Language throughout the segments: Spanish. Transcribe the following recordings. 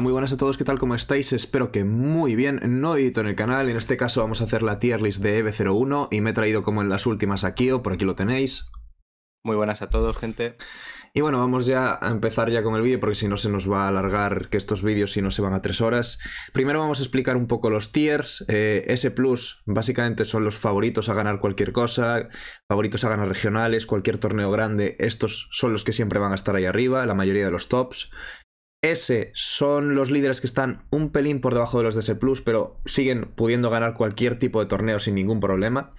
muy buenas a todos, ¿qué tal? ¿Cómo estáis? Espero que muy bien. No edito en el canal, en este caso vamos a hacer la tier list de EV01 y me he traído como en las últimas a Kio, por aquí lo tenéis. Muy buenas a todos, gente. Y bueno, vamos ya a empezar ya con el vídeo porque si no se nos va a alargar que estos vídeos si no se van a tres horas. Primero vamos a explicar un poco los tiers. Eh, S Plus básicamente son los favoritos a ganar cualquier cosa, favoritos a ganar regionales, cualquier torneo grande. Estos son los que siempre van a estar ahí arriba, la mayoría de los tops. S son los líderes que están un pelín por debajo de los de S pero siguen pudiendo ganar cualquier tipo de torneo sin ningún problema.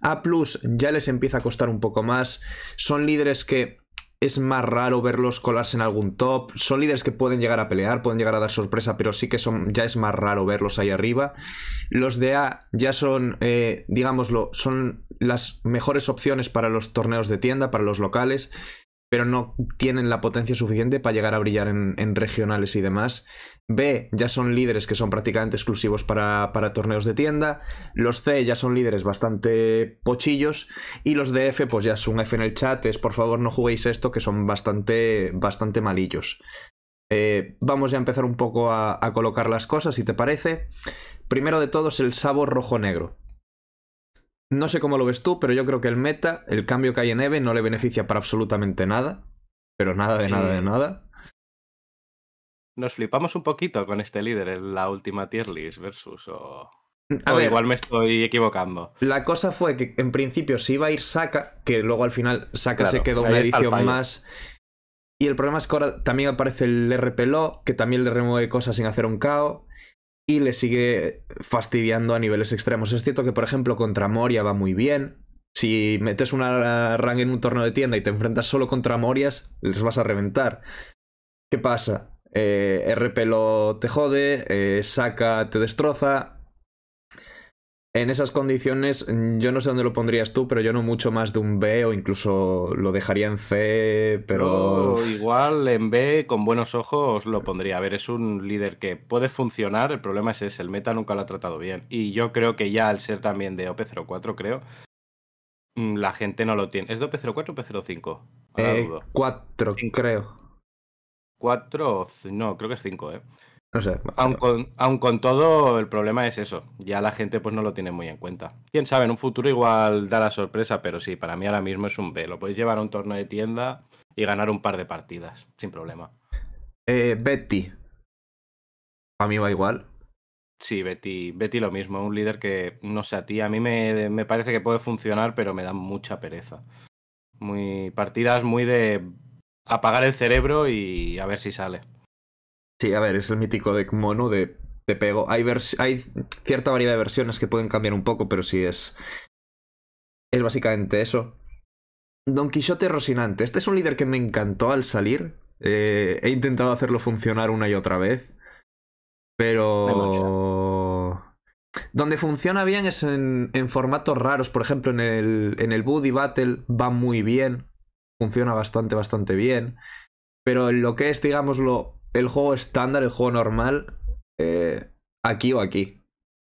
A Plus ya les empieza a costar un poco más. Son líderes que es más raro verlos colarse en algún top. Son líderes que pueden llegar a pelear, pueden llegar a dar sorpresa, pero sí que son, ya es más raro verlos ahí arriba. Los de A ya son, eh, digámoslo, son las mejores opciones para los torneos de tienda, para los locales pero no tienen la potencia suficiente para llegar a brillar en, regionales y demás. B, ya son líderes que son prácticamente exclusivos para, torneos de tienda. Los C ya son líderes bastante pochillos. Y los DF pues ya es un F en el chat, es por favor no juguéis esto, que son bastante, bastante malillos. Eh, vamos ya a empezar un poco a, colocar las cosas, si te parece. Primero de todos el sabor rojo-negro. No sé cómo lo ves tú, pero yo creo que el meta, el cambio que hay en EVE, no le beneficia para absolutamente nada. Pero nada de nada de nada. Nos flipamos un poquito con este líder en la última tier list versus o... Mm, a ver, igual me estoy equivocando. La cosa fue que en principio se iba a ir Saka, que luego al final Saka se quedó una edición más. Y el problema es que ahora también aparece el RPLO, que también le remueve cosas sin hacer un KO y le sigue fastidiando a niveles extremos. Es cierto que, por ejemplo, contra Moria va muy bien. Si metes una Rang en un torneo de tienda y te enfrentas solo contra Morias, les vas a reventar. ¿Qué pasa? Eh, RP lo te jode, eh, saca te destroza, en esas condiciones, mm, yo no sé dónde lo pondrías tú, pero yo no mucho más de un B o incluso lo dejaría en C, pero... igual en B, con buenos ojos, lo pondría. A ver, es un líder que puede funcionar, el problema es ese, el meta nunca lo ha tratado bien. Y yo creo que ya al ser también de OP04, creo, mm, la gente no lo tiene. ¿Es de OP04 o OP05? Cuatro, 4, eh, creo. 4, no, creo que es 5, ¿eh? No sé. Aun con, todo, el problema es eso. Ya la gente pues no lo tiene muy en cuenta. Quién sabe, en un futuro igual da la sorpresa, pero sí, para mí ahora mismo es un B. Lo puedes llevar a un torneo de tienda y ganar un par de partidas, sin problema. Eh, Betty. A mí va igual. Sí, Betty, Betty lo mismo. Un líder que, no sé, a ti, a mí me, me parece que puede funcionar, pero me da mucha pereza. Muy partidas muy de apagar el cerebro y a ver si sale. Sí, a ver, es el mítico deck mono de, pego. Hay, hay cierta variedad de versiones que pueden cambiar un poco, pero sí es. Es básicamente eso. Don Quixote Rosinante. Este es un líder que me encantó al salir. Eh, he intentado hacerlo funcionar una y otra vez. Pero. Donde funciona bien es en, formatos raros. Por ejemplo, en el, en el Buddy Battle va muy bien. Funciona bastante, bastante bien. Pero en lo que es, digámoslo, el juego estándar, el juego normal, eh, aquí o aquí.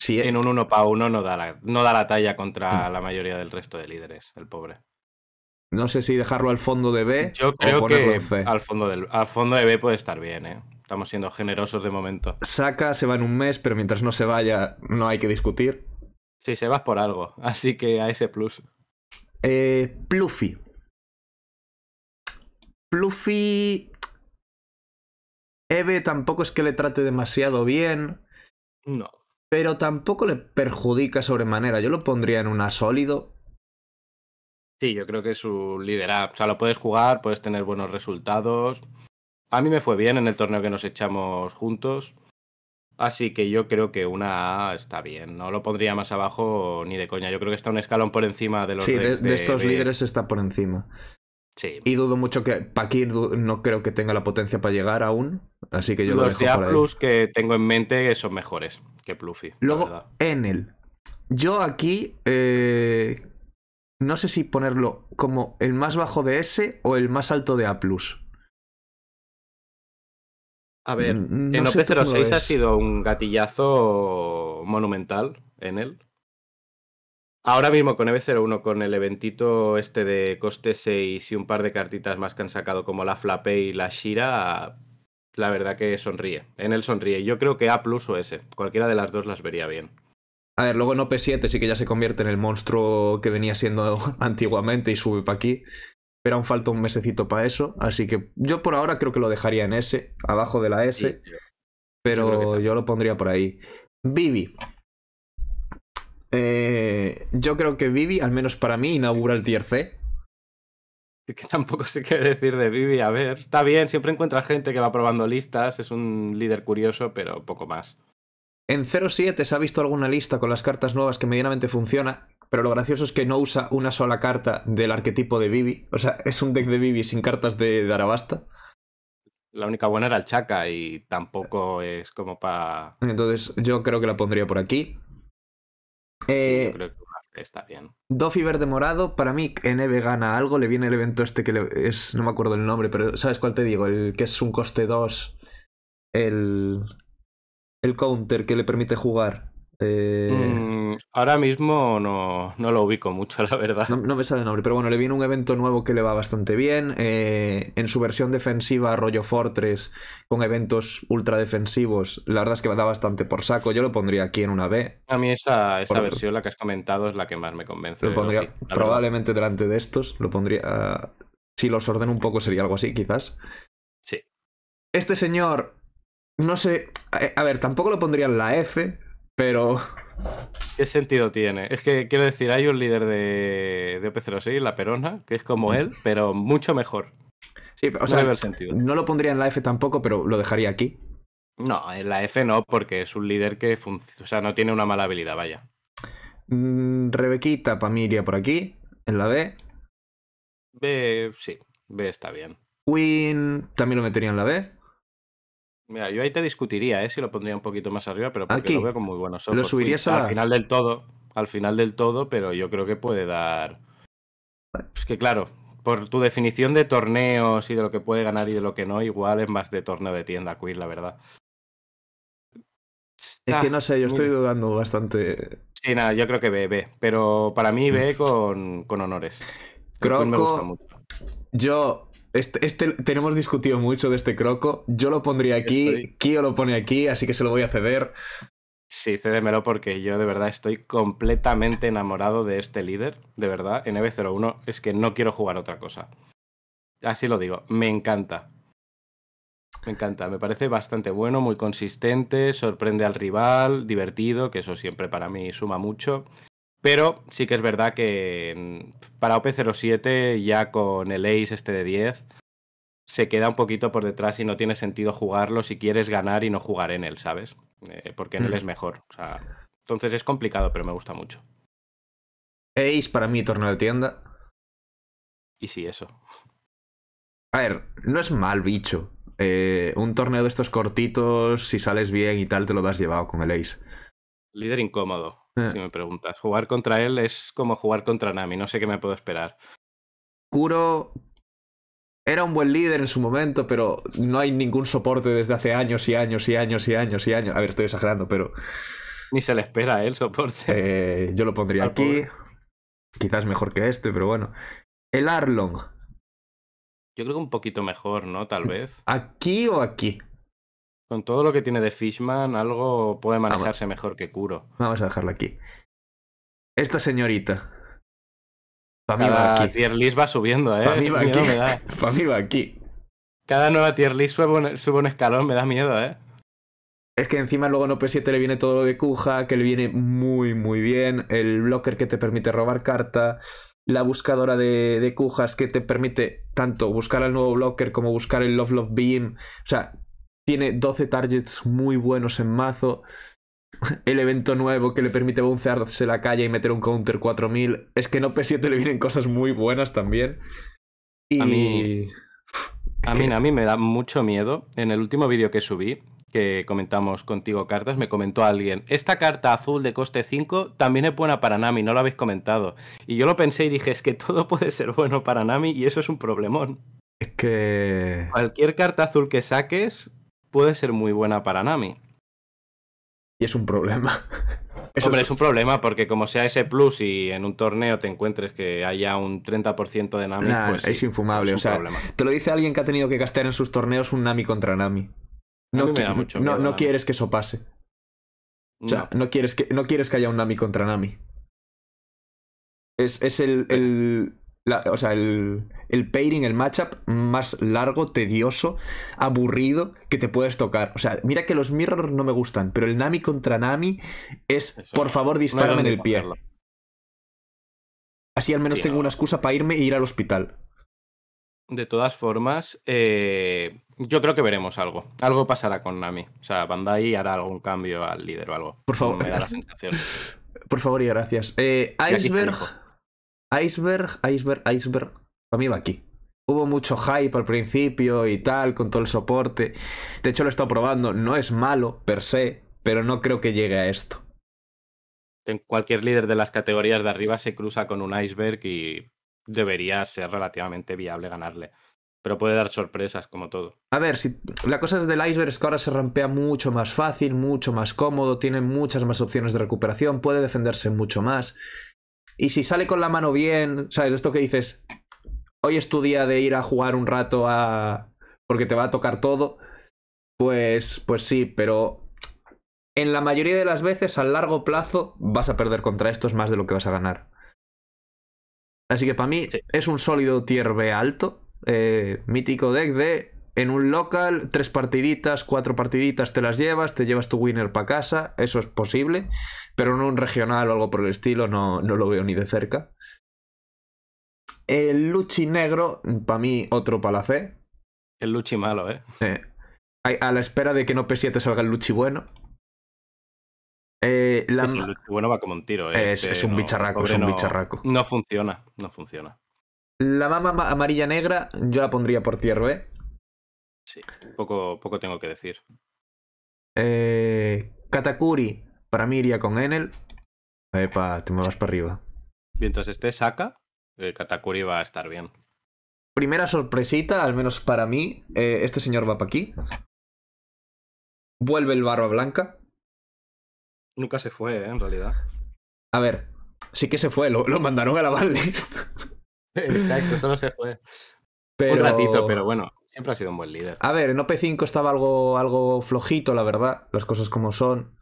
Si eh. en un 1 para uno no da, la, no da la talla contra mm. la mayoría del resto de líderes, el pobre. No sé si dejarlo al fondo de B. Yo creo o que Al, fondo del, al fondo de B puede estar bien, ¿eh? Estamos siendo generosos de momento. Saca, se va en un mes, pero mientras no se vaya, no hay que discutir. Sí, se va por algo, así que a ese plus. Eh, Pluffy. Pluffy Eve tampoco es que le trate demasiado bien. No. Pero tampoco le perjudica sobremanera. Yo lo pondría en una sólido. Sí, yo creo que es un líder O sea, lo puedes jugar, puedes tener buenos resultados. A mí me fue bien en el torneo que nos echamos juntos. Así que yo creo que una A está bien. No lo pondría más abajo ni de coña. Yo creo que está un escalón por encima de los. Sí, de, de estos líderes está por encima. Y dudo mucho que Paquir no creo que tenga la potencia para llegar aún. Así que yo lo dejo por que tengo en mente son mejores que Pluffy. Luego, Enel. Yo aquí eh, no sé si ponerlo como el más bajo de S o el más alto de A. A ver, en OP06 ha sido un gatillazo monumental en él. Ahora mismo con EB01, con el eventito este de coste 6 y un par de cartitas más que han sacado como la Flape y la Shira, la verdad que sonríe. En él sonríe. Yo creo que A o S. Cualquiera de las dos las vería bien. A ver, luego en op 7 sí que ya se convierte en el monstruo que venía siendo antiguamente y sube para aquí. Pero aún falta un mesecito para eso. Así que yo por ahora creo que lo dejaría en S, abajo de la S. pero yo, yo lo pondría por ahí. Vivi, eh, yo creo que Vivi, al menos para mí, inaugura el tier C. Que tampoco sé qué decir de Vivi. A ver, está bien, siempre encuentra gente que va probando listas. Es un líder curioso, pero poco más. En 07 se ha visto alguna lista con las cartas nuevas que medianamente funciona, pero lo gracioso es que no usa una sola carta del arquetipo de Vivi. O sea, es un deck de Vivi sin cartas de, de Arabasta. La única buena era el Chaka y tampoco es como para. Entonces, yo creo que la pondría por aquí sí, eh, creo que está bien. Dofi verde morado, para mí NB gana algo, le viene el evento este que es, no me acuerdo el nombre, pero ¿sabes cuál te digo? El que es un coste 2, el, el counter que le permite jugar. Eh, mm, ahora mismo no, no, lo ubico mucho, la verdad. No, me sale el nombre, pero bueno, le viene un evento nuevo que le va bastante bien. Eh, en su versión defensiva, rollo fortres con eventos ultra defensivos, la verdad es que me da bastante por saco. Yo lo pondría aquí en una B. A mí esa, versión, la que has comentado, es la que más me convence. Lo pondría probablemente delante de estos. Lo pondría. si los ordeno un poco, sería algo así, quizás. Sí. Este señor. No sé. A ver, tampoco lo pondría en la F pero. ¿Qué sentido tiene? Es que quiero decir, hay un líder de, de OP06, la Perona, que es como él, pero mucho mejor. Sí, no el sentido. no lo pondría en la F tampoco, pero lo dejaría aquí. No, en la F no, porque es un líder que o sea, no tiene una mala habilidad, vaya. Mm, Rebequita, para mí iría por aquí, en la B. B, sí, B está bien. Win, también lo metería en la B. Mira, yo ahí te discutiría, ¿eh? Si lo pondría un poquito más arriba, pero porque lo veo como muy buenos Lo subirías al final del todo, al final del todo, pero yo creo que puede dar. Es que claro, por tu definición de torneos y de lo que puede ganar y de lo que no, igual es más de torneo de tienda queer, la verdad. Es que no sé, yo ah, estoy dudando bastante. Sí, nada, yo creo que B, B. Pero para mí ve mm. con, con honores. Croco, me yo este, este tenemos discutido mucho de este croco. Yo lo pondría aquí, Kio lo pone aquí, así que se lo voy a ceder. Sí, cédemelo porque yo de verdad estoy completamente enamorado de este líder, de verdad, en eb 01 es que no quiero jugar otra cosa. Así lo digo, me encanta. Me encanta, me parece bastante bueno, muy consistente, sorprende al rival, divertido, que eso siempre para mí suma mucho. Pero sí que es verdad que mm, para OP07 ya con el Ace este de 10 se queda un poquito por detrás y no tiene sentido jugarlo si quieres ganar y no jugar en él, ¿sabes? Eh, porque en él es mm. mejor. O sea, entonces es complicado, pero me gusta mucho. Ace para mí torneo de tienda. Y sí, eso. A ver, no es mal bicho. Eh, un torneo de estos cortitos, si sales bien y tal, te lo das llevado con el Ace. Líder incómodo, eh. si me preguntas. Jugar contra él es como jugar contra Nami, no sé qué me puedo esperar. Kuro era un buen líder en su momento, pero no hay ningún soporte desde hace años y años y años y años y años. A ver, estoy exagerando, pero... Ni se le espera ¿eh? el soporte. Eh, yo lo pondría aquí. Quizás mejor que este, pero bueno. El Arlong. Yo creo que un poquito mejor, ¿no? Tal vez. ¿Aquí o aquí? Con todo lo que tiene de Fishman, algo puede ah, manejarse mejor que Kuro. Vamos a dejarlo aquí. Esta señorita. Para mí va aquí. tier list va subiendo, ¿eh? Para mí va aquí. Para mí va aquí. Cada nueva tier list sube un, escalón, me da miedo, ¿eh? Es que encima luego en OP7 le viene todo lo de cuja que le viene muy, muy bien. El blocker que te permite robar carta. La buscadora de, de que te permite tanto buscar al nuevo blocker como buscar el Love Love Beam. O sea, tiene 12 targets muy buenos en mazo. El evento nuevo que le permite bouncearse la calle y meter un counter 4000. Es que en OP7 le vienen cosas muy buenas también. Y... A mí... A mí, a mí me da mucho miedo. En el último vídeo que subí, que comentamos contigo cartas, me comentó alguien, esta carta azul de coste 5 también es buena para Nami, no lo habéis comentado. Y yo lo pensé y dije, es que todo puede ser bueno para Nami y eso es un problemón. Es que... Cualquier carta azul que saques puede ser muy buena para Nami. Y es un problema. Hombre, es... un problema porque como sea ese plus y en un torneo te encuentres que haya un 30% de Nami, pues es infumable. o sea, te lo dice alguien que ha tenido que castear en sus torneos un Nami contra Nami. No, quieres que eso pase. O sea, no. quieres que, no quieres que haya un Nami contra Nami. Es, es el, o sea, el, pairing, el matchup más largo, tedioso, aburrido que te puedes tocar. O sea, mira que los mirrors no me gustan, pero el Nami contra Nami es, por favor, dispárame en el pie. Así al menos tengo una excusa para irme e ir al hospital. De todas formas, eh, yo creo que veremos algo. Algo pasará con Nami. O sea, Bandai hará algún cambio al líder o algo. Por favor. la sensación. Por favor y gracias. Eh, Iceberg Iceberg, iceberg, iceberg. Para mí va aquí. Hubo mucho hype al principio y tal, con todo el soporte. De hecho, lo he estado probando. No es malo per se, pero no creo que llegue a esto. Cualquier líder de las categorías de arriba se cruza con un iceberg y debería ser relativamente viable ganarle. Pero puede dar sorpresas, como todo. A ver, si la cosa es del iceberg es que ahora se rampea mucho más fácil, mucho más cómodo, tiene muchas más opciones de recuperación, puede defenderse mucho más. Y si sale con la mano bien, ¿sabes? Esto que dices, hoy es tu día de ir a jugar un rato a... porque te va a tocar todo. Pues, pues sí, pero en la mayoría de las veces a largo plazo vas a perder contra estos más de lo que vas a ganar. Así que para mí es un sólido tier B alto, eh, mítico deck de en un local, tres partiditas, cuatro partiditas te las llevas, te llevas tu winner para casa, eso es posible, pero en un regional o algo por el estilo no, no lo veo ni de cerca. El Luchi negro, para mí, otro palacé. El Luchi malo, ¿eh? eh a la espera de que no P7 salga el Luchi bueno. Eh, el Luchi bueno va como un tiro. ¿eh? Es, este un bicharraco, es un bicharraco. No funciona, no funciona. La mama amarilla negra yo la pondría por tierra eh. Sí, poco, poco tengo que decir. Eh, Katakuri, para mí iría con Enel. Epa, te me vas para arriba. Mientras este saca, Katakuri va a estar bien. Primera sorpresita, al menos para mí. Eh, este señor va para aquí. Vuelve el barro a Blanca. Nunca se fue, eh, en realidad. A ver, sí que se fue, lo, lo mandaron a la banlist. Exacto, solo se fue. Pero... Un ratito, pero bueno. Siempre ha sido un buen líder. A ver, en OP5 estaba algo, algo flojito, la verdad, las cosas como son.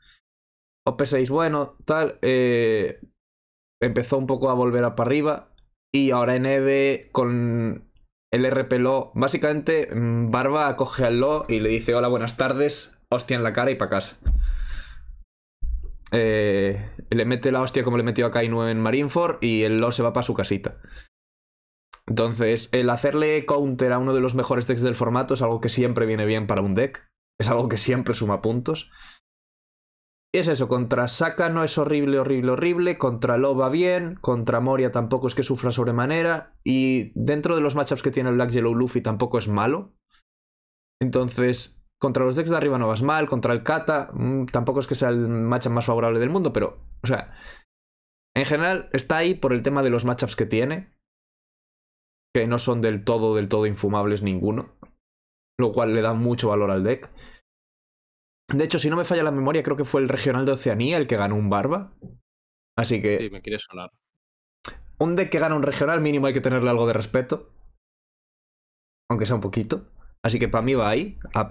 OP6, bueno, tal. Eh, empezó un poco a volver a para arriba. Y ahora en EVE, con el RPLO, básicamente, mm, Barba acoge al Lo y le dice: Hola, buenas tardes, hostia en la cara y para casa. Eh, le mete la hostia como le metió a 9 en Marineford y el Lo se va para su casita. Entonces, el hacerle counter a uno de los mejores decks del formato es algo que siempre viene bien para un deck. Es algo que siempre suma puntos. Y es eso, contra Saka no es horrible, horrible, horrible. Contra Lo va bien. Contra Moria tampoco es que sufra sobremanera. Y dentro de los matchups que tiene el Black Yellow Luffy tampoco es malo. Entonces, contra los decks de arriba no vas mal. Contra el Kata mm, tampoco es que sea el matchup más favorable del mundo, pero, o sea, en general está ahí por el tema de los matchups que tiene que no son del todo, del todo infumables ninguno, lo cual le da mucho valor al deck. De hecho, si no me falla la memoria, creo que fue el regional de Oceanía el que ganó un barba. Así que... Sí, me quiere sonar. Un deck que gana un regional mínimo hay que tenerle algo de respeto. Aunque sea un poquito. Así que para mí va ahí, A+.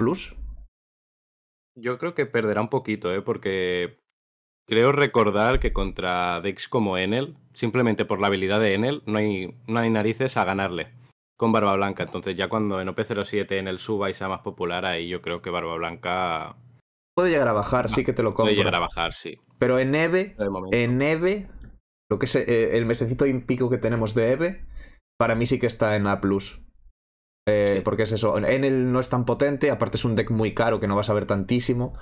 Yo creo que perderá un poquito, ¿eh? porque Creo recordar que contra decks como Enel, simplemente por la habilidad de Enel, no hay, no hay narices a ganarle con Barba Blanca. Entonces, ya cuando en OP07 Enel suba y sea más popular, ahí yo creo que Barba Blanca. Puede llegar a bajar, sí ah, que te lo compro. Puede llegar a bajar, sí. Pero en Eve, en Eve, lo que es eh, el mesecito y pico que tenemos de Eve, para mí sí que está en A. Eh, porque es eso, Enel no es tan potente, aparte es un deck muy caro que no vas a ver tantísimo.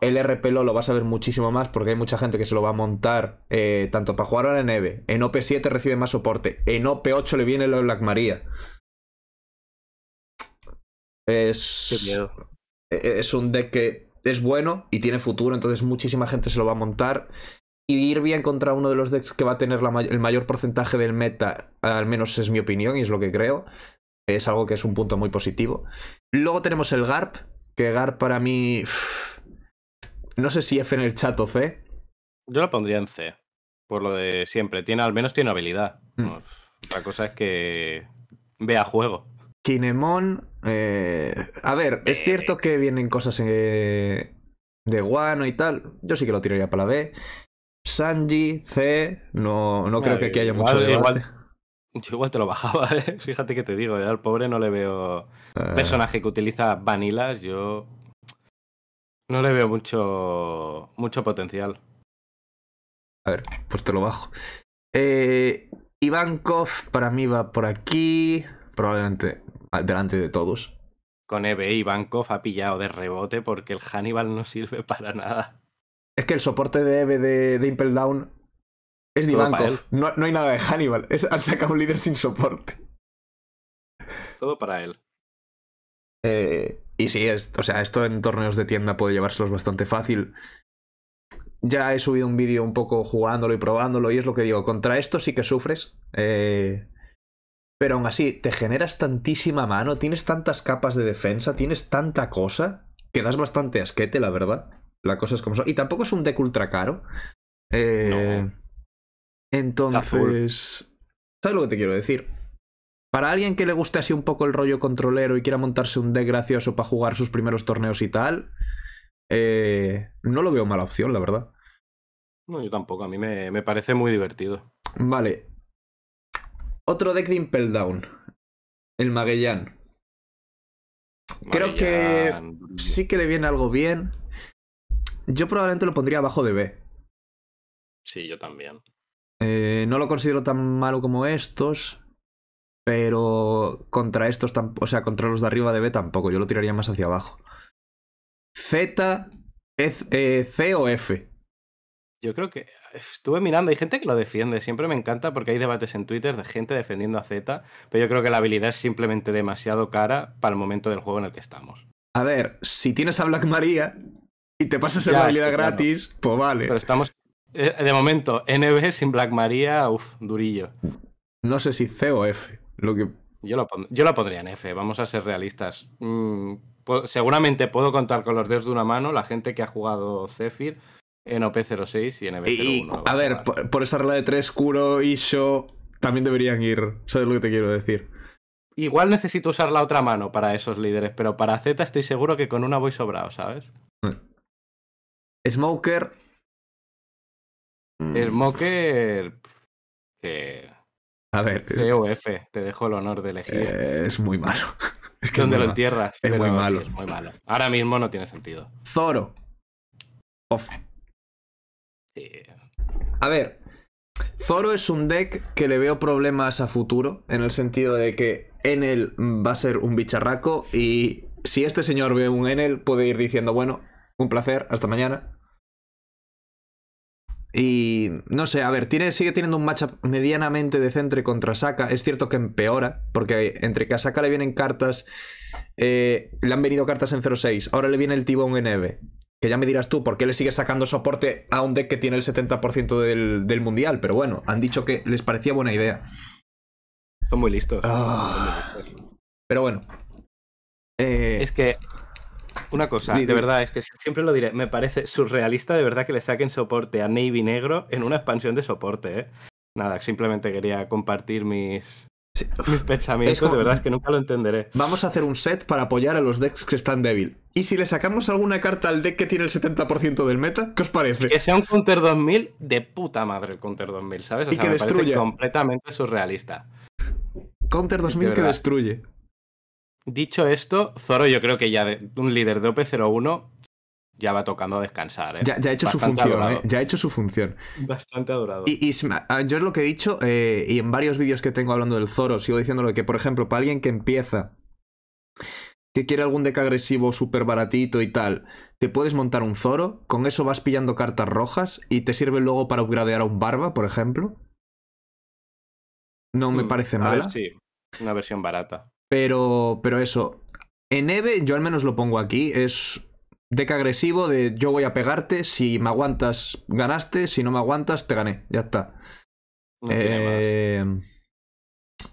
El RPLO lo vas a ver muchísimo más porque hay mucha gente que se lo va a montar eh, tanto para jugar a la neve En OP7 recibe más soporte. En OP8 le viene la Black Maria. Es. E-, es un deck que es bueno y tiene futuro, entonces muchísima gente se lo va a montar. Y bien contra uno de los decks que va a tener el mayor porcentaje del meta, al menos es mi opinión y es lo que creo. Es algo que es un punto muy positivo. Luego tenemos el GARP, que GARP para mí. No sé si F en el chat o C. Yo la pondría en C, por lo de siempre. Tiene, al menos tiene habilidad. Mm. La cosa es que vea juego. Kinemon. Eh, a ver, es cierto que vienen cosas eh, de Guano y tal. Yo sí que lo tiraría para la B. Sanji, C. No, no creo que aquí haya mucho debate. yo igual te lo bajaba, ¿eh? Fíjate que te digo, el eh, al pobre no le veo. Personaje que utiliza vanilas, yo no le veo mucho, mucho potencial. A ver, pues te lo bajo. Eh, Ivankov para mí va por aquí, probablemente delante de todos. Con EB Ivankov ha pillado de rebote porque el Hannibal no sirve para nada. Es que el soporte de EVE de, Impel Down es de Ivankov. No, no, hay nada de Hannibal. Es, han sacado un líder sin soporte. Todo para él. Eh, y sí, es, o sea, esto en torneos de tienda puede llevárselos bastante fácil. Ya he subido un vídeo un poco jugándolo y probándolo, y es lo que digo, contra esto sí que sufres. Eh, pero aún así, te generas tantísima mano, tienes tantas capas de defensa, tienes tanta cosa, que das bastante asquete, la verdad. La cosa es como Y tampoco es un deck ultra caro. Eh, entonces. ¿Sabes lo que te quiero decir? Para alguien que le guste así un poco el rollo controlero y quiera montarse un deck gracioso para jugar sus primeros torneos y tal, eh, no lo veo mala opción, la verdad. No, yo tampoco, a mí me, me parece muy divertido. Vale. Otro deck de Impel Down. El Magellan Creo que sí que le viene algo bien. Yo probablemente lo pondría abajo de B. Sí, yo también. Eh, no lo considero tan malo como estos. Pero contra estos, o sea, contra los de arriba de B tampoco. Yo lo tiraría más hacia abajo. Z, e, eh, C o F. Yo creo que estuve mirando, hay gente que lo defiende, siempre me encanta porque hay debates en Twitter de gente defendiendo a Z, pero yo creo que la habilidad es simplemente demasiado cara para el momento del juego en el que estamos. A ver, si tienes a Black Maria y te pasas en la habilidad gratis, pues vale. Pero estamos, eh, de momento, NB sin Black Maria, uff, durillo. No sé si C o F yo, lo yo, lo pondría en F, vamos a ser realistas. Mm, seguramente puedo contar con los dedos de una mano la gente que ha jugado Zephyr en OP06 y en eb a ver, por, esa regla de 3, y Show también deberían ir. ¿Sabes lo que te quiero decir? Igual necesito usar la otra mano para esos líderes, pero para Z estoy seguro que con una voy sobrado, ¿sabes? Mm. Smoker. Smoker. Mm. Que. A ver. Es... F, te dejo el honor de elegir. es muy malo. Es que ¿Dónde lo entierras? Es muy malo. muy malo. Ahora mismo no tiene sentido. Zoro. Off. A ver. Zoro es un deck que le veo problemas a futuro, en el sentido de que en Enel va a ser un bicharraco y si este señor ve un Enel puede ir diciendo, bueno, un placer, hasta mañana, y no sé, a ver, sigue teniendo un matchup medianamente decente contra Saka. Es cierto que empeora, porque entre que a Saka le vienen cartas, eh, le han venido cartas en 0-6, ahora le viene el Tibón en EVE. Que ya me dirás tú, ¿por qué le sigue sacando soporte a un deck que tiene el 70% del, mundial? Pero bueno, han dicho que les parecía buena idea. Son muy listos. Ah. Pero bueno. Eh, es que una cosa, de verdad, es que siempre lo diré, me parece surrealista de verdad que le saquen soporte a Navy Negro en una expansión de soporte, ¿eh? Nada, simplemente quería compartir mis, pensamientos, de verdad es que nunca lo entenderé. Vamos a hacer un set para apoyar a los decks que están débil. ¿Y si le sacamos alguna carta al deck que tiene el 70% del meta? ¿Qué os parece? Que sea un Counter 2000 de puta madre el Counter 2000, ¿sabes? y que destruye. Completamente surrealista. Counter 2000 que destruye. Dicho esto, Zoro yo creo que ya un líder de OP01 ya va tocando descansar. ¿eh? Ya, ha hecho su función, ¿eh? ya ha hecho su función. Bastante adorado. Y, ah, yo es lo que he dicho, eh, y en varios vídeos que tengo hablando del Zoro, sigo diciéndolo que, por ejemplo, para alguien que empieza, que quiere algún deck agresivo súper baratito y tal, te puedes montar un Zoro, con eso vas pillando cartas rojas y te sirve luego para upgradear a un Barba, por ejemplo. No me mm, parece mala. sí. Una versión barata. Pero, pero eso. En Eve, yo al menos lo pongo aquí, es deck agresivo de yo voy a pegarte, si me aguantas, ganaste, si no me aguantas, te gané, ya está. Eh,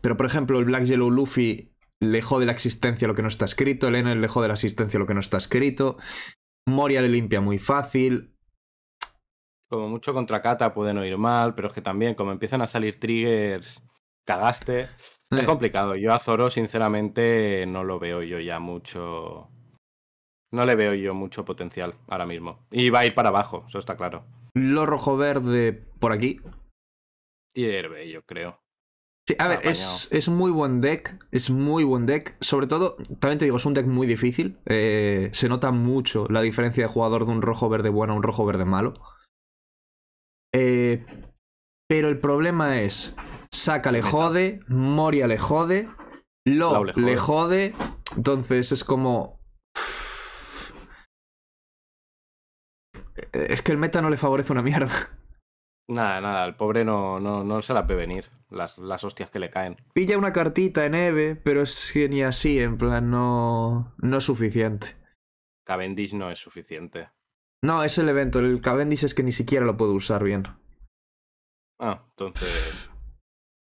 pero por ejemplo, el Black Yellow Luffy lejó de la existencia lo que no está escrito, el Enel lejó de la existencia lo que no está escrito, Moria le limpia muy fácil. Como mucho contra Kata pueden oír mal, pero es que también, como empiezan a salir triggers, cagaste. Es eh. complicado. Yo a Zoro, sinceramente, no lo veo yo ya mucho. No le veo yo mucho potencial ahora mismo. Y va a ir para abajo, eso está claro. Lo rojo-verde por aquí. tierve yo creo. Sí, a ver, es, es, muy buen deck, es muy buen deck. Sobre todo, también te digo, es un deck muy difícil. Eh, se nota mucho la diferencia de jugador de un rojo verde bueno a un rojo verde malo. Eh, pero el problema es, Saca le jode, Moria le jode, Lo le, jode. Entonces es como. Eh, es que el meta no le favorece una mierda. Nada, nada, el pobre no, no, se la puede venir, las, hostias que le caen. Pilla una cartita en Eve, pero es que ni así, en plan, no, no es suficiente. Cavendish no es suficiente. No, es el evento, el Cavendish es que ni siquiera lo puedo usar bien. Ah, entonces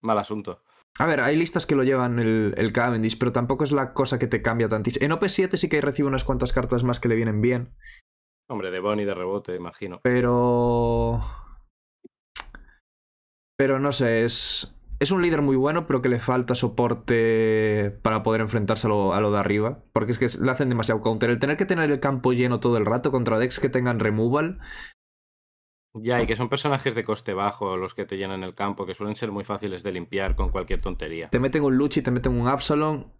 mal asunto. A ver, hay listas que lo llevan el, Cavendish, pero tampoco es la cosa que te cambia tantísimo. En OP7 sí que recibe unas cuantas cartas más que le vienen bien. Hombre, de Bonnie de rebote, imagino. Pero. Pero no sé, es. Es un líder muy bueno, pero que le falta soporte para poder enfrentarse a lo, a lo de arriba. Porque es que le hacen demasiado counter. El tener que tener el campo lleno todo el rato contra decks que tengan removal ya, y que son personajes de coste bajo los que te llenan el campo, que suelen ser muy fáciles de limpiar con cualquier tontería. Te meten un Luchi, te meten un Absalom.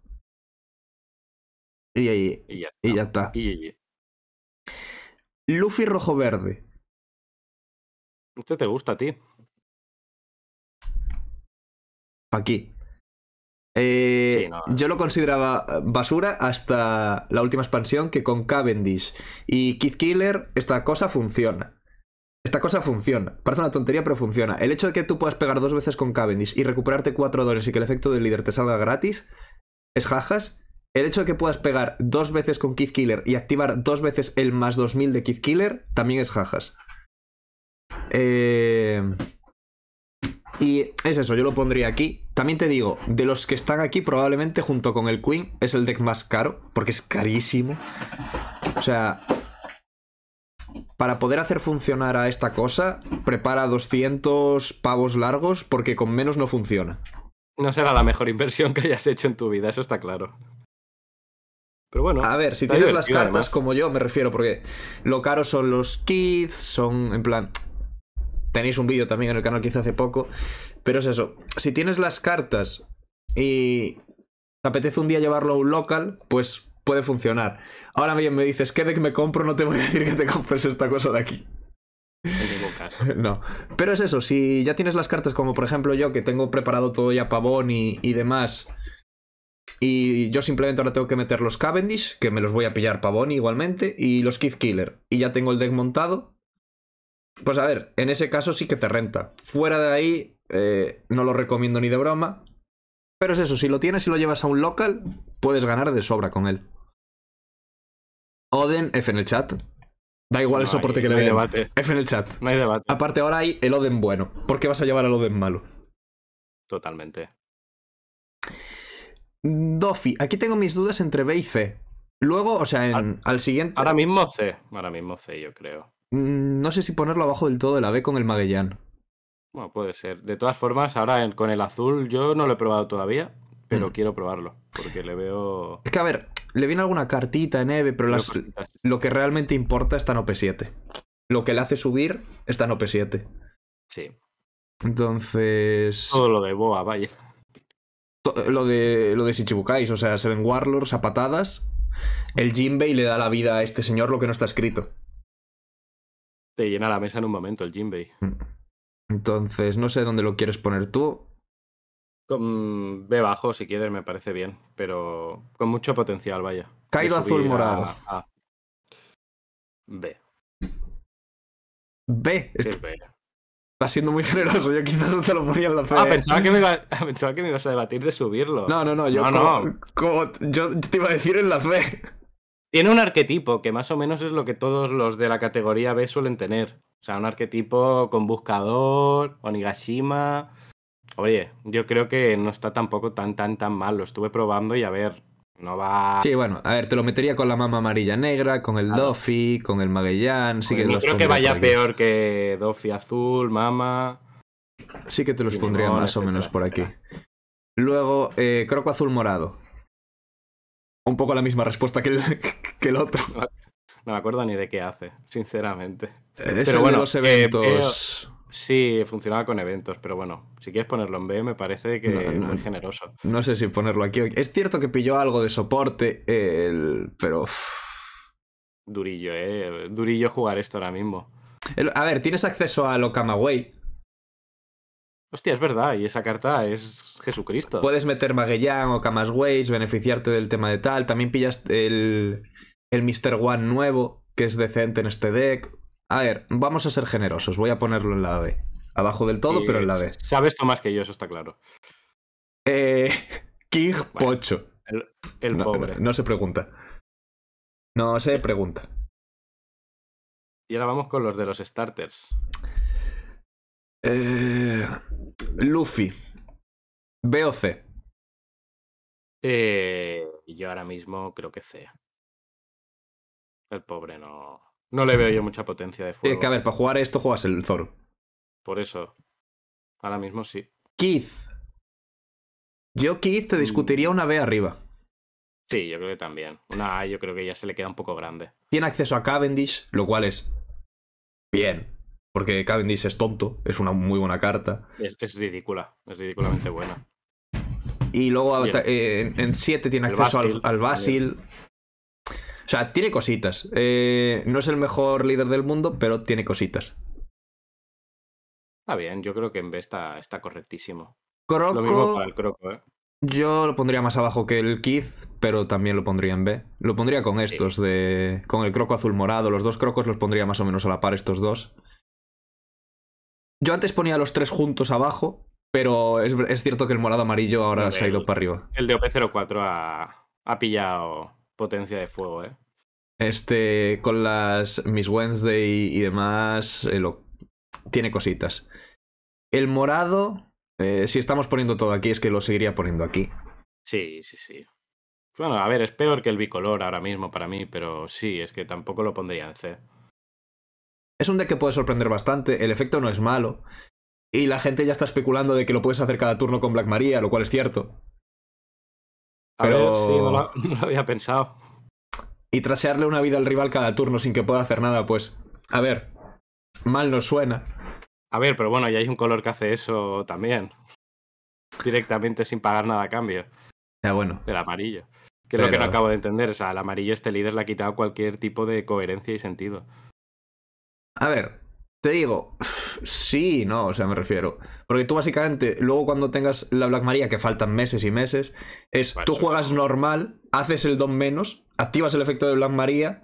Y, ahí, ya, está. Y ya Luffy rojo verde. ¿Usted te gusta a ti. Aquí. Eh, yo lo consideraba basura hasta la última expansión que con Cavendish y Kid Killer esta cosa funciona. Esta cosa funciona. Parece una tontería, pero funciona. El hecho de que tú puedas pegar dos veces con Cavendish y recuperarte cuatro dólares y que el efecto del líder te salga gratis es jajas. El hecho de que puedas pegar dos veces con Kid Killer y activar dos veces el más 2000 de Kid Killer también es jajas. Eh, y es eso, yo lo pondría aquí. También te digo, de los que están aquí, probablemente junto con el Queen, es el deck más caro, porque es carísimo. O sea, para poder hacer funcionar a esta cosa, prepara 200 pavos largos porque con menos no funciona. No será la mejor inversión que hayas hecho en tu vida, eso está claro. Pero bueno. A ver, si tienes las cartas como yo, me refiero, porque lo caro son los kits, son en plan. Tenéis un vídeo también en el canal que hice hace poco. Pero es eso. Si tienes las cartas y te apetece un día llevarlo a un local, pues puede funcionar. Ahora bien, me dices, ¿qué deck me compro? No te voy a decir que te compres esta cosa de aquí. No, pero es eso, si ya tienes las cartas como por ejemplo yo, que tengo preparado todo ya pavón y, y demás, y yo simplemente ahora tengo que meter los Cavendish, que me los voy a pillar pavón igualmente, y los Kid Killer, y ya tengo el deck montado, pues a ver, en ese caso sí que te renta. Fuera de ahí, eh, no lo recomiendo ni de broma, pero es eso, si lo tienes y lo llevas a un local, puedes ganar de sobra con él. Oden, F en el chat. Da igual el soporte que le no den. Debate. F en el chat. No hay debate. Aparte, ahora hay el Oden bueno. ¿Por qué vas a llevar al Oden malo? Totalmente. Dofi, aquí tengo mis dudas entre B y C. Luego, o sea, al, siguiente. Ahora mismo C. Ahora mismo C, yo creo. Mm, no sé si ponerlo abajo del todo de la B con el Magellan Bueno, puede ser. De todas formas, ahora con el azul yo no lo he probado todavía, pero mm. quiero probarlo. Porque le veo. Es que a ver, le viene alguna cartita en EVE, pero lo que realmente importa está en OP7. Lo que le hace subir está en OP7. Sí. Entonces. Todo lo de Boa, vaya. Lo de, lo de Shichibukais, o sea, se ven Warlords a patadas. El Jinbei le da la vida a este señor lo que no está escrito. Te llena la mesa en un momento el Jinbei. Mm. Entonces, no sé dónde lo quieres poner tú. B bajo, si quieres, me parece bien, pero con mucho potencial, vaya. Caído azul morado. B. B. Estás siendo muy generoso, yo quizás te lo ponía en la ah, C. Ah, pensaba que, me ibas a debatir de subirlo. No, no, no, yo, no, yo te iba a decir en la C. Tiene un arquetipo, que más o menos es lo que todos los de la categoría B suelen tener. O sea, un arquetipo con buscador, Onigashima, Oye, yo creo que no está tampoco tan, tan, tan mal. Lo estuve probando y a ver, no va. Sí, bueno, a ver, te lo metería con la mama amarilla negra, con el Doffy, con el Magellan. Sí no creo que vaya peor que Doffy azul, mama. Sí que te los pondría más o menos por aquí. Luego, eh, croco azul morado. Un poco la misma respuesta que el, otro. No me acuerdo ni de qué hace, sinceramente. Pero bueno, se los eh, eventos. Sí, funcionaba con eventos, pero bueno, si quieres ponerlo en B me parece que es generoso. No sé si ponerlo aquí. Es cierto que pilló algo de soporte, el... pero... Durillo, ¿eh? Durillo jugar esto ahora mismo. A ver, ¿tienes acceso a Lokamaway? Hostia, es verdad, y esa carta es Jesucristo. Puedes meter Magellan o Weights, beneficiarte del tema de tal. También pillas el, el Mr. One nuevo, que es decente en este deck. A ver, vamos a ser generosos. Voy a ponerlo en la B. Abajo del todo, pero en la B. Sabes tú más que yo, eso está claro. Eh, King Pocho. El, pobre. No, se pregunta. No se pregunta. Y ahora vamos con los de los starters. Eh, Luffy. B o C. Eh, yo ahora mismo creo que C. El pobre no. No le veo yo mucha potencia de fuego. que a ver, para jugar esto juegas el Zoro. Por eso. Ahora mismo sí. Keith. Yo Keith te mm. discutiría una B arriba. Sí, yo creo que también. Una A yo creo que ya se le queda un poco grande. Tiene acceso a Cavendish, lo cual es bien. Porque Cavendish es tonto, es una muy buena carta. Es, ridícula, es ridículamente buena. Y luego eh, en 7 tiene acceso al, Basil. O sea, tiene cositas. Eh, no es el mejor líder del mundo, pero tiene cositas. Está bien, yo creo que en B está, correctísimo. Croco, ¿eh? Yo lo pondría más abajo que el Keith, pero también lo pondría en B. Lo pondría con estos de. con el croco azul morado. Los dos crocos los pondría más o menos a la par estos dos. Yo antes ponía los tres juntos abajo, pero es, cierto que el morado amarillo ahora se ha ido para arriba. El de OP04 ha, ha pillado potencia de fuego, ¿eh? Este, con las Miss Wednesday y, demás, eh, lo, tiene cositas. El morado, eh, si estamos poniendo todo aquí, es que lo seguiría poniendo aquí. Sí, sí, sí. Bueno, a ver, es peor que el bicolor ahora mismo para mí, pero sí, es que tampoco lo pondría en C. Es un deck que puede sorprender bastante, el efecto no es malo. Y la gente ya está especulando de que lo puedes hacer cada turno con Black Maria, lo cual es cierto. Pero... sí, no lo, había pensado. Y trasearle una vida al rival cada turno sin que pueda hacer nada, pues. A ver, mal nos suena. A ver, pero bueno, ya hay un color que hace eso también. Directamente sin pagar nada a cambio. Ya bueno. El amarillo. Que es lo que no acabo de entender. O sea, al amarillo este líder le ha quitado cualquier tipo de coherencia y sentido. A ver, te digo, sí, no, o sea, me refiero. Porque tú básicamente, luego cuando tengas la Black Maria, que faltan meses y meses, es tú juegas normal, haces el don menos, activas el efecto de Black Maria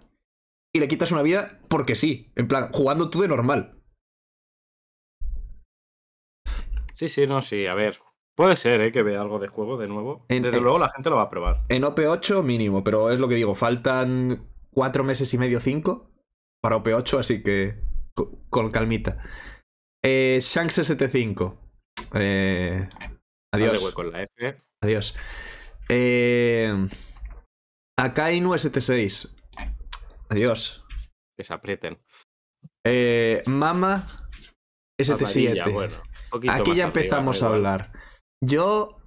y le quitas una vida porque sí. En plan, jugando tú de normal. Sí, sí, no, sí, a ver. Puede ser, ¿eh? Que vea algo de juego de nuevo. Desde luego la gente lo va a probar. En OP8 mínimo, pero es lo que digo, faltan cuatro meses y medio, cinco para OP8, así que con, calmita. Eh, Shanks 75. Eh, adiós. Adiós. Eh, Akainu ST6. Adiós. Que se aprieten. Eh, Mama ST7. Aquí ya empezamos a hablar. Yo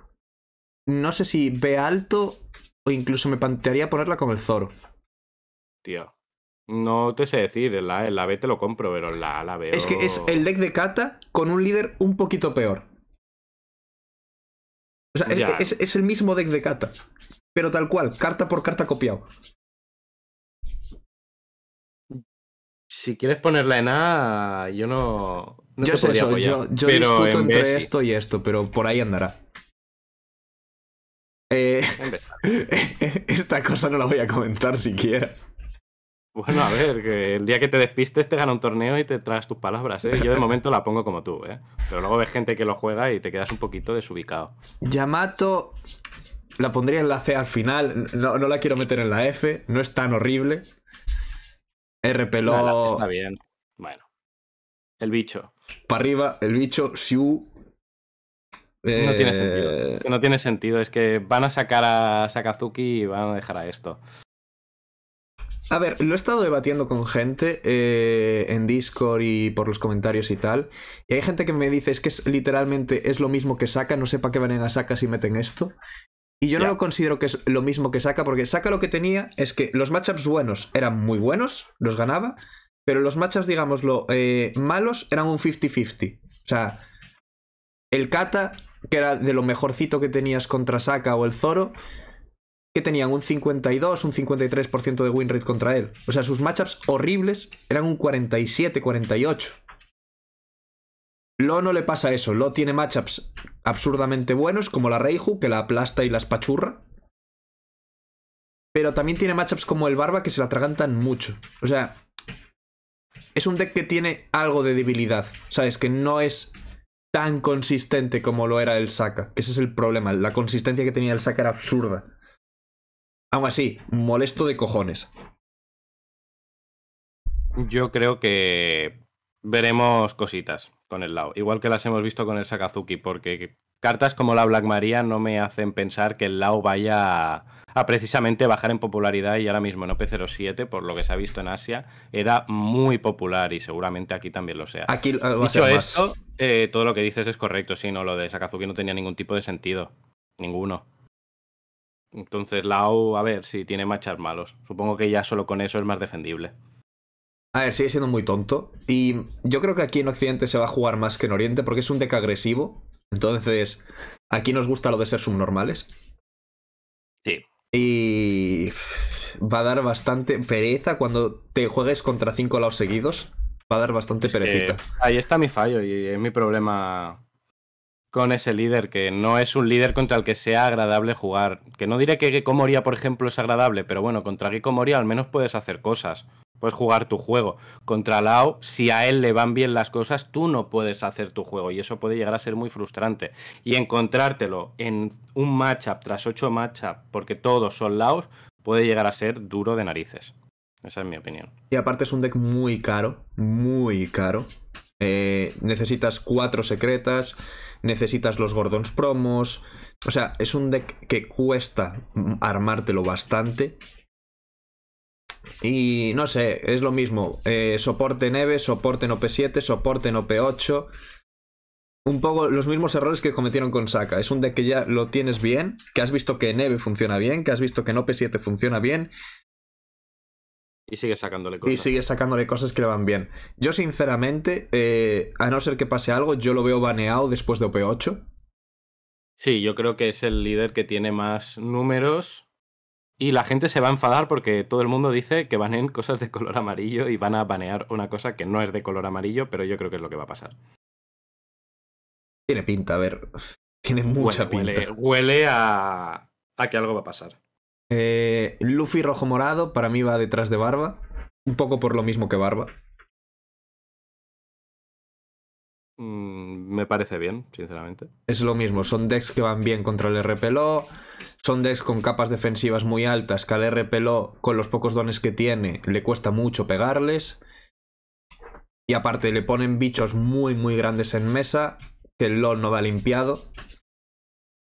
no sé si ve alto o incluso me plantearía ponerla con el Zoro. Tío. No te sé decir, el la, la te lo compro, pero la A la veo. Es que es oh. el deck de Kata con un líder un poquito peor. O sea, es, el mismo deck de Kata. Pero tal cual, carta por carta copiado. Si quieres ponerla en A, yo no. yo sé yo, discuto entre esto y esto, pero por ahí andará. Eh, esta cosa no la voy a comentar siquiera. Bueno, a ver, el día que te despistes te gana un torneo y te traes tus palabras, ¿eh? Yo de momento la pongo como tú, ¿eh? Pero luego ves gente que lo juega y te quedas un poquito desubicado. Yamato la pondría en la C al final, no, la quiero meter en la F, no es tan horrible. RPLO... lo... está bien, bueno. El bicho. Para arriba, el bicho, Siu... No tiene sentido. Eh, no tiene sentido. Es que van a sacar a Sakazuki y van a dejar a esto. A ver, lo he estado debatiendo con gente eh, en Discord y por los comentarios y tal. Y hay gente que me dice es que es, literalmente es lo mismo que saca, no sé para qué van a saca si meten esto. Y yo no lo considero que es lo mismo que saca, porque saca lo que tenía es que los matchups buenos eran muy buenos, los ganaba, pero los matchups, digámoslo, eh, malos eran un 50-50. O sea, el Kata, que era de lo mejorcito que tenías contra Saka o el Zoro, que tenían un 52, un 53% de win rate contra él. O sea, sus matchups horribles eran un 47, 48. Lo no le pasa eso. Lo tiene matchups absurdamente buenos, como la Reiju, que la aplasta y la espachurra. Pero también tiene matchups como el Barba que se la atragantan mucho. O sea, es un deck que tiene algo de debilidad. ¿Sabes? Que no es tan consistente como lo era el Saka. Que ese es el problema. La consistencia que tenía el Saka era absurda. Aún así, molesto de cojones. Yo creo que veremos cositas con el Lao, igual que las hemos visto con el Sakazuki, porque cartas como la Black Maria no me hacen pensar que el Lao vaya a, precisamente bajar en popularidad y ahora mismo en OP07, por lo que se ha visto en Asia, era muy popular y seguramente aquí también lo sea. Aquí Dicho esto, eh, todo lo que dices es correcto, sí, no, lo de Sakazuki no tenía ningún tipo de sentido, ninguno. Entonces O, a ver, si tiene machas malos. Supongo que ya solo con eso es más defendible. A ver, sigue siendo muy tonto. Y yo creo que aquí en Occidente se va a jugar más que en Oriente porque es un deck agresivo. Entonces, aquí nos gusta lo de ser subnormales. Sí. Y va a dar bastante pereza cuando te juegues contra cinco lados seguidos. Va a dar bastante perecita. Ahí está mi fallo y es mi problema con ese líder, que no es un líder contra el que sea agradable jugar. Que no diré que Gecko Moria, por ejemplo, es agradable, pero bueno, contra Gecko Moria al menos puedes hacer cosas. Puedes jugar tu juego. Contra Lao, si a él le van bien las cosas, tú no puedes hacer tu juego. Y eso puede llegar a ser muy frustrante. Y encontrártelo en un matchup tras ocho matchups, porque todos son Laos, puede llegar a ser duro de narices. Esa es mi opinión. Y aparte es un deck muy caro, muy caro. Eh, necesitas cuatro secretas, necesitas los Gordons promos. O sea, es un deck que cuesta armártelo bastante. Y no sé, es lo mismo. soporte eh, neve, soporte en OP7, soporte en OP8. Un poco los mismos errores que cometieron con Saka. Es un deck que ya lo tienes bien, que has visto que neve funciona bien, que has visto que en OP7 funciona bien, y sigue sacándole cosas. Y sigue sacándole cosas que le van bien. Yo, sinceramente, eh, a no ser que pase algo, yo lo veo baneado después de OP8. Sí, yo creo que es el líder que tiene más números. Y la gente se va a enfadar porque todo el mundo dice que van en cosas de color amarillo y van a banear una cosa que no es de color amarillo, pero yo creo que es lo que va a pasar. Tiene pinta, a ver. Tiene mucha pinta. Huele, huele a que algo va a pasar. Eh, Luffy rojo morado para mí va detrás de Barba. Un poco por lo mismo que Barba. Mm, me parece bien, sinceramente. Es lo mismo, son decks que van bien contra el RPLO, son decks con capas defensivas muy altas, que al RPLO, con los pocos dones que tiene, le cuesta mucho pegarles. Y aparte le ponen bichos muy muy grandes en mesa, que el LOL no da limpiado.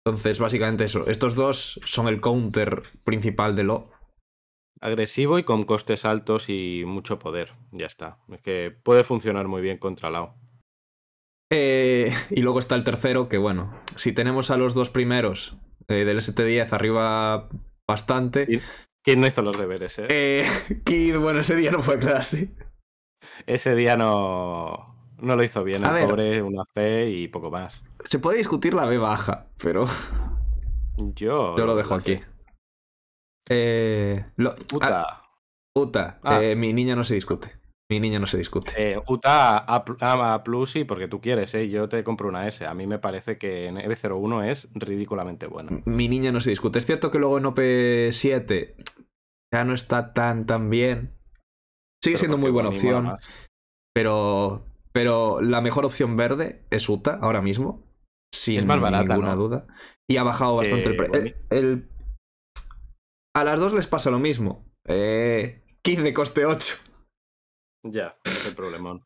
Entonces, básicamente eso. Estos dos son el counter principal de Lo. Agresivo y con costes altos y mucho poder. Ya está. Es que puede funcionar muy bien contra Lao. Eh, y luego está el tercero, que bueno, si tenemos a los dos primeros eh, del ST10 arriba bastante. ¿Quién no hizo los deberes, eh? eh Kid, bueno, ese día no fue clase. Ese día no no lo hizo bien. pobre, una C y poco más. Se puede discutir la B baja, pero. Yo. Yo lo dejo aquí. Eh, lo... Uta. Ah, Uta. Ah. Eh, mi niña no se discute. Mi niña no se discute. Eh, Uta a, a, plus porque tú quieres, ¿eh? Yo te compro una S. A mí me parece que en EB01 es ridículamente buena. Mi niña no se discute. Es cierto que luego en OP7 ya no está tan, tan bien. Sigue siendo muy buena opción. Pero pero la mejor opción verde es UTA ahora mismo. Sin es más ninguna duda. Y ha bajado bastante el precio. A las dos les pasa lo mismo. Eh, de coste 8. Ya, es el problemón.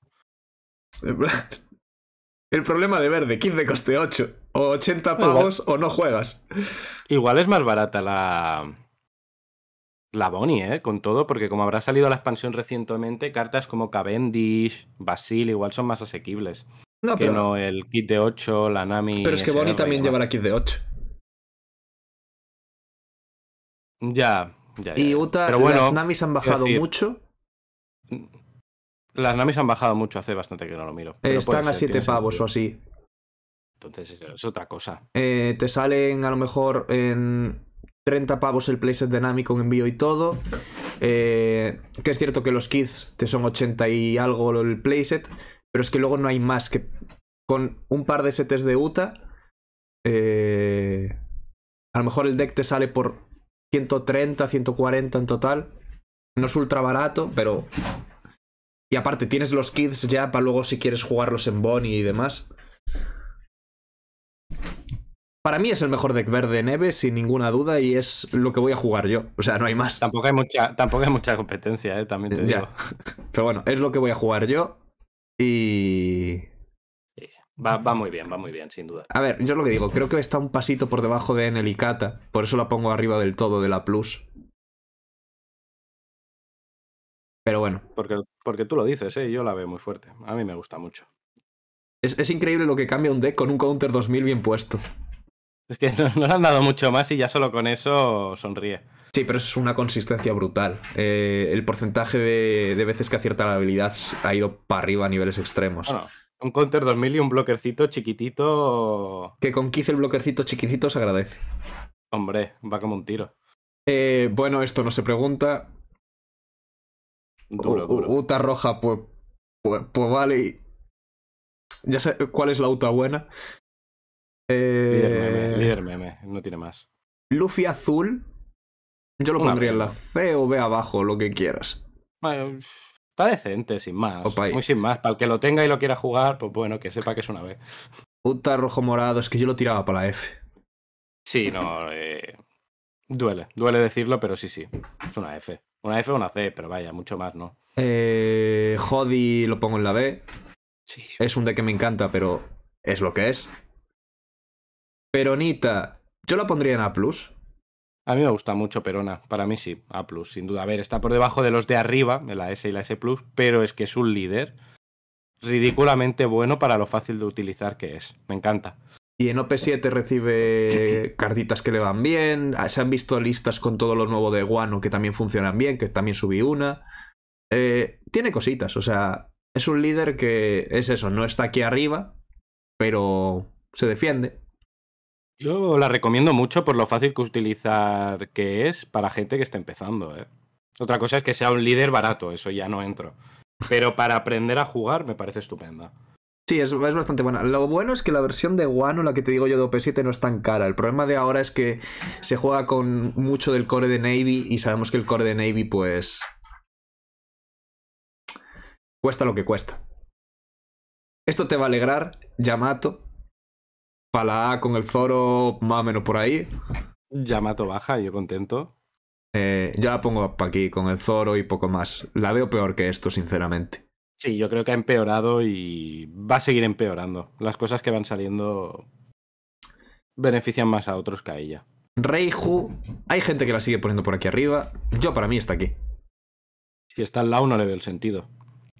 El problema de verde, 15 coste 8. O 80 pavos o no juegas. Igual es más barata la, la Bonnie, ¿eh? Con todo, porque como habrá salido la expansión recientemente, cartas como Cavendish, Basil igual son más asequibles. No, que pero... no el kit de 8, la Nami... Pero es que Bonnie también lleva la kit de 8. Ya, ya, Y Uta, pero bueno, las Namis han bajado mucho. Mm, las Namis han bajado mucho, hace bastante que no lo miro. Están a 7 pavos o así. Entonces es otra cosa. Eh, te salen a lo mejor en 30 pavos el playset de Nami con envío y todo. Eh, que es cierto que los kids te son 80 y algo el playset, pero es que luego no hay más que con un par de sets de UTA. Eh, a lo mejor el deck te sale por 130, 140 en total. No es ultra barato, pero. Y aparte, tienes los kids ya para luego si quieres jugarlos en Bonnie y demás. Para mí es el mejor deck verde neve sin ninguna duda, y es lo que voy a jugar yo. O sea, no hay más. Tampoco hay mucha, tampoco hay mucha competencia, ¿eh? también te ya. Pero bueno, es lo que voy a jugar yo. Y. Va, va, muy bien, va muy bien, sin duda. A ver, yo lo que digo, creo que está un pasito por debajo de Enel por eso la pongo arriba del todo de la Plus. Pero bueno. Porque, porque tú lo dices, ¿eh? yo la veo muy fuerte. A mí me gusta mucho. Es, es increíble lo que cambia un deck con un counter 2000 bien puesto. Es que no, le han dado mucho más y ya solo con eso sonríe. Sí, pero es una consistencia brutal. Eh, el porcentaje de, veces que acierta la habilidad ha ido para arriba a niveles extremos. un counter 2000 y un bloquecito chiquitito. Que con el bloquecito chiquitito se agradece. Hombre, va como un tiro. Eh, bueno, esto no se pregunta. Uta roja, pues, pues, pues vale. Ya sé cuál es la Uta buena. Eh, líder, meme, no tiene más. Luffy azul. Yo lo pondría en la C o B abajo, lo que quieras. está decente, sin más. Muy sin más. Para el que lo tenga y lo quiera jugar, pues bueno, que sepa que es una B. Puta rojo morado, es que yo lo tiraba para la F. Sí, no. Eh, duele, duele decirlo, pero sí, sí. Es una F. Una F o una C, pero vaya, mucho más, ¿no? Eh, Jody lo pongo en la B. Sí. Es un de que me encanta, pero es lo que es. Peronita, yo la pondría en A. A mí me gusta mucho Perona, para mí sí, A, sin duda. A ver, está por debajo de los de arriba, de la S y la S, pero es que es un líder ridículamente bueno para lo fácil de utilizar que es. Me encanta. Y en OP7 recibe cartitas que le van bien. Ah, se han visto listas con todo lo nuevo de Guano que también funcionan bien, que también subí una. Eh, tiene cositas, o sea, es un líder que es eso, no está aquí arriba, pero se defiende. Yo la recomiendo mucho por lo fácil que utilizar que es para gente que está empezando. ¿eh? Otra cosa es que sea un líder barato, eso ya no entro. Pero para aprender a jugar me parece estupenda. Sí, es, es, bastante buena. Lo bueno es que la versión de One o la que te digo yo de OP7 no es tan cara. El problema de ahora es que se juega con mucho del core de Navy y sabemos que el core de Navy pues... Cuesta lo que cuesta. Esto te va a alegrar, Yamato, para con el Zoro, más o menos por ahí. Ya mato baja, yo contento. Eh, ya la pongo para aquí con el Zoro y poco más. La veo peor que esto, sinceramente. Sí, yo creo que ha empeorado y va a seguir empeorando. Las cosas que van saliendo benefician más a otros que a ella. Reiju, hay gente que la sigue poniendo por aquí arriba. Yo para mí está aquí. Si está al lado no le veo el sentido.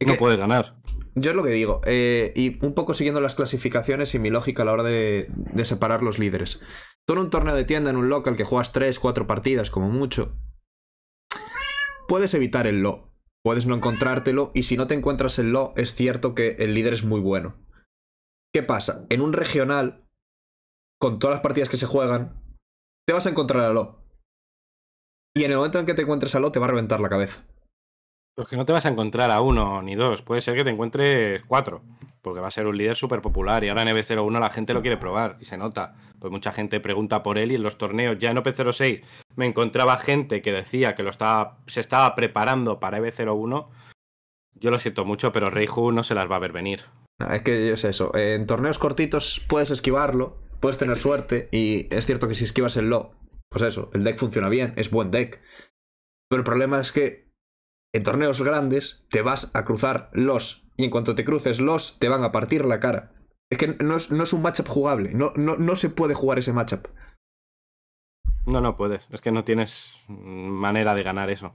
no puede ganar yo es lo que digo, eh, y un poco siguiendo las clasificaciones y mi lógica a la hora de, separar los líderes. Tú en un torneo de tienda, en un local que juegas 3, 4 partidas como mucho, puedes evitar el lo, puedes no encontrártelo, y si no te encuentras el lo, es cierto que el líder es muy bueno. ¿Qué pasa? En un regional, con todas las partidas que se juegan, te vas a encontrar al lo. Y en el momento en que te encuentres al lo, te va a reventar la cabeza. Pues que no te vas a encontrar a uno ni dos, puede ser que te encuentres cuatro, porque va a ser un líder súper popular y ahora en EB01 la gente lo quiere probar y se nota. Pues mucha gente pregunta por él y en los torneos, ya en OP06 me encontraba gente que decía que lo se estaba preparando para EB01. Yo lo siento mucho, pero Reiju no se las va a ver venir. es que es eso, en torneos cortitos puedes esquivarlo, puedes tener suerte y es cierto que si esquivas el lo, pues eso, el deck funciona bien, es buen deck. Pero el problema es que en torneos grandes te vas a cruzar los. Y en cuanto te cruces los, te van a partir la cara. Es que no es, un matchup jugable. No, no, se puede jugar ese matchup. No, no puedes. Es que no tienes manera de ganar eso.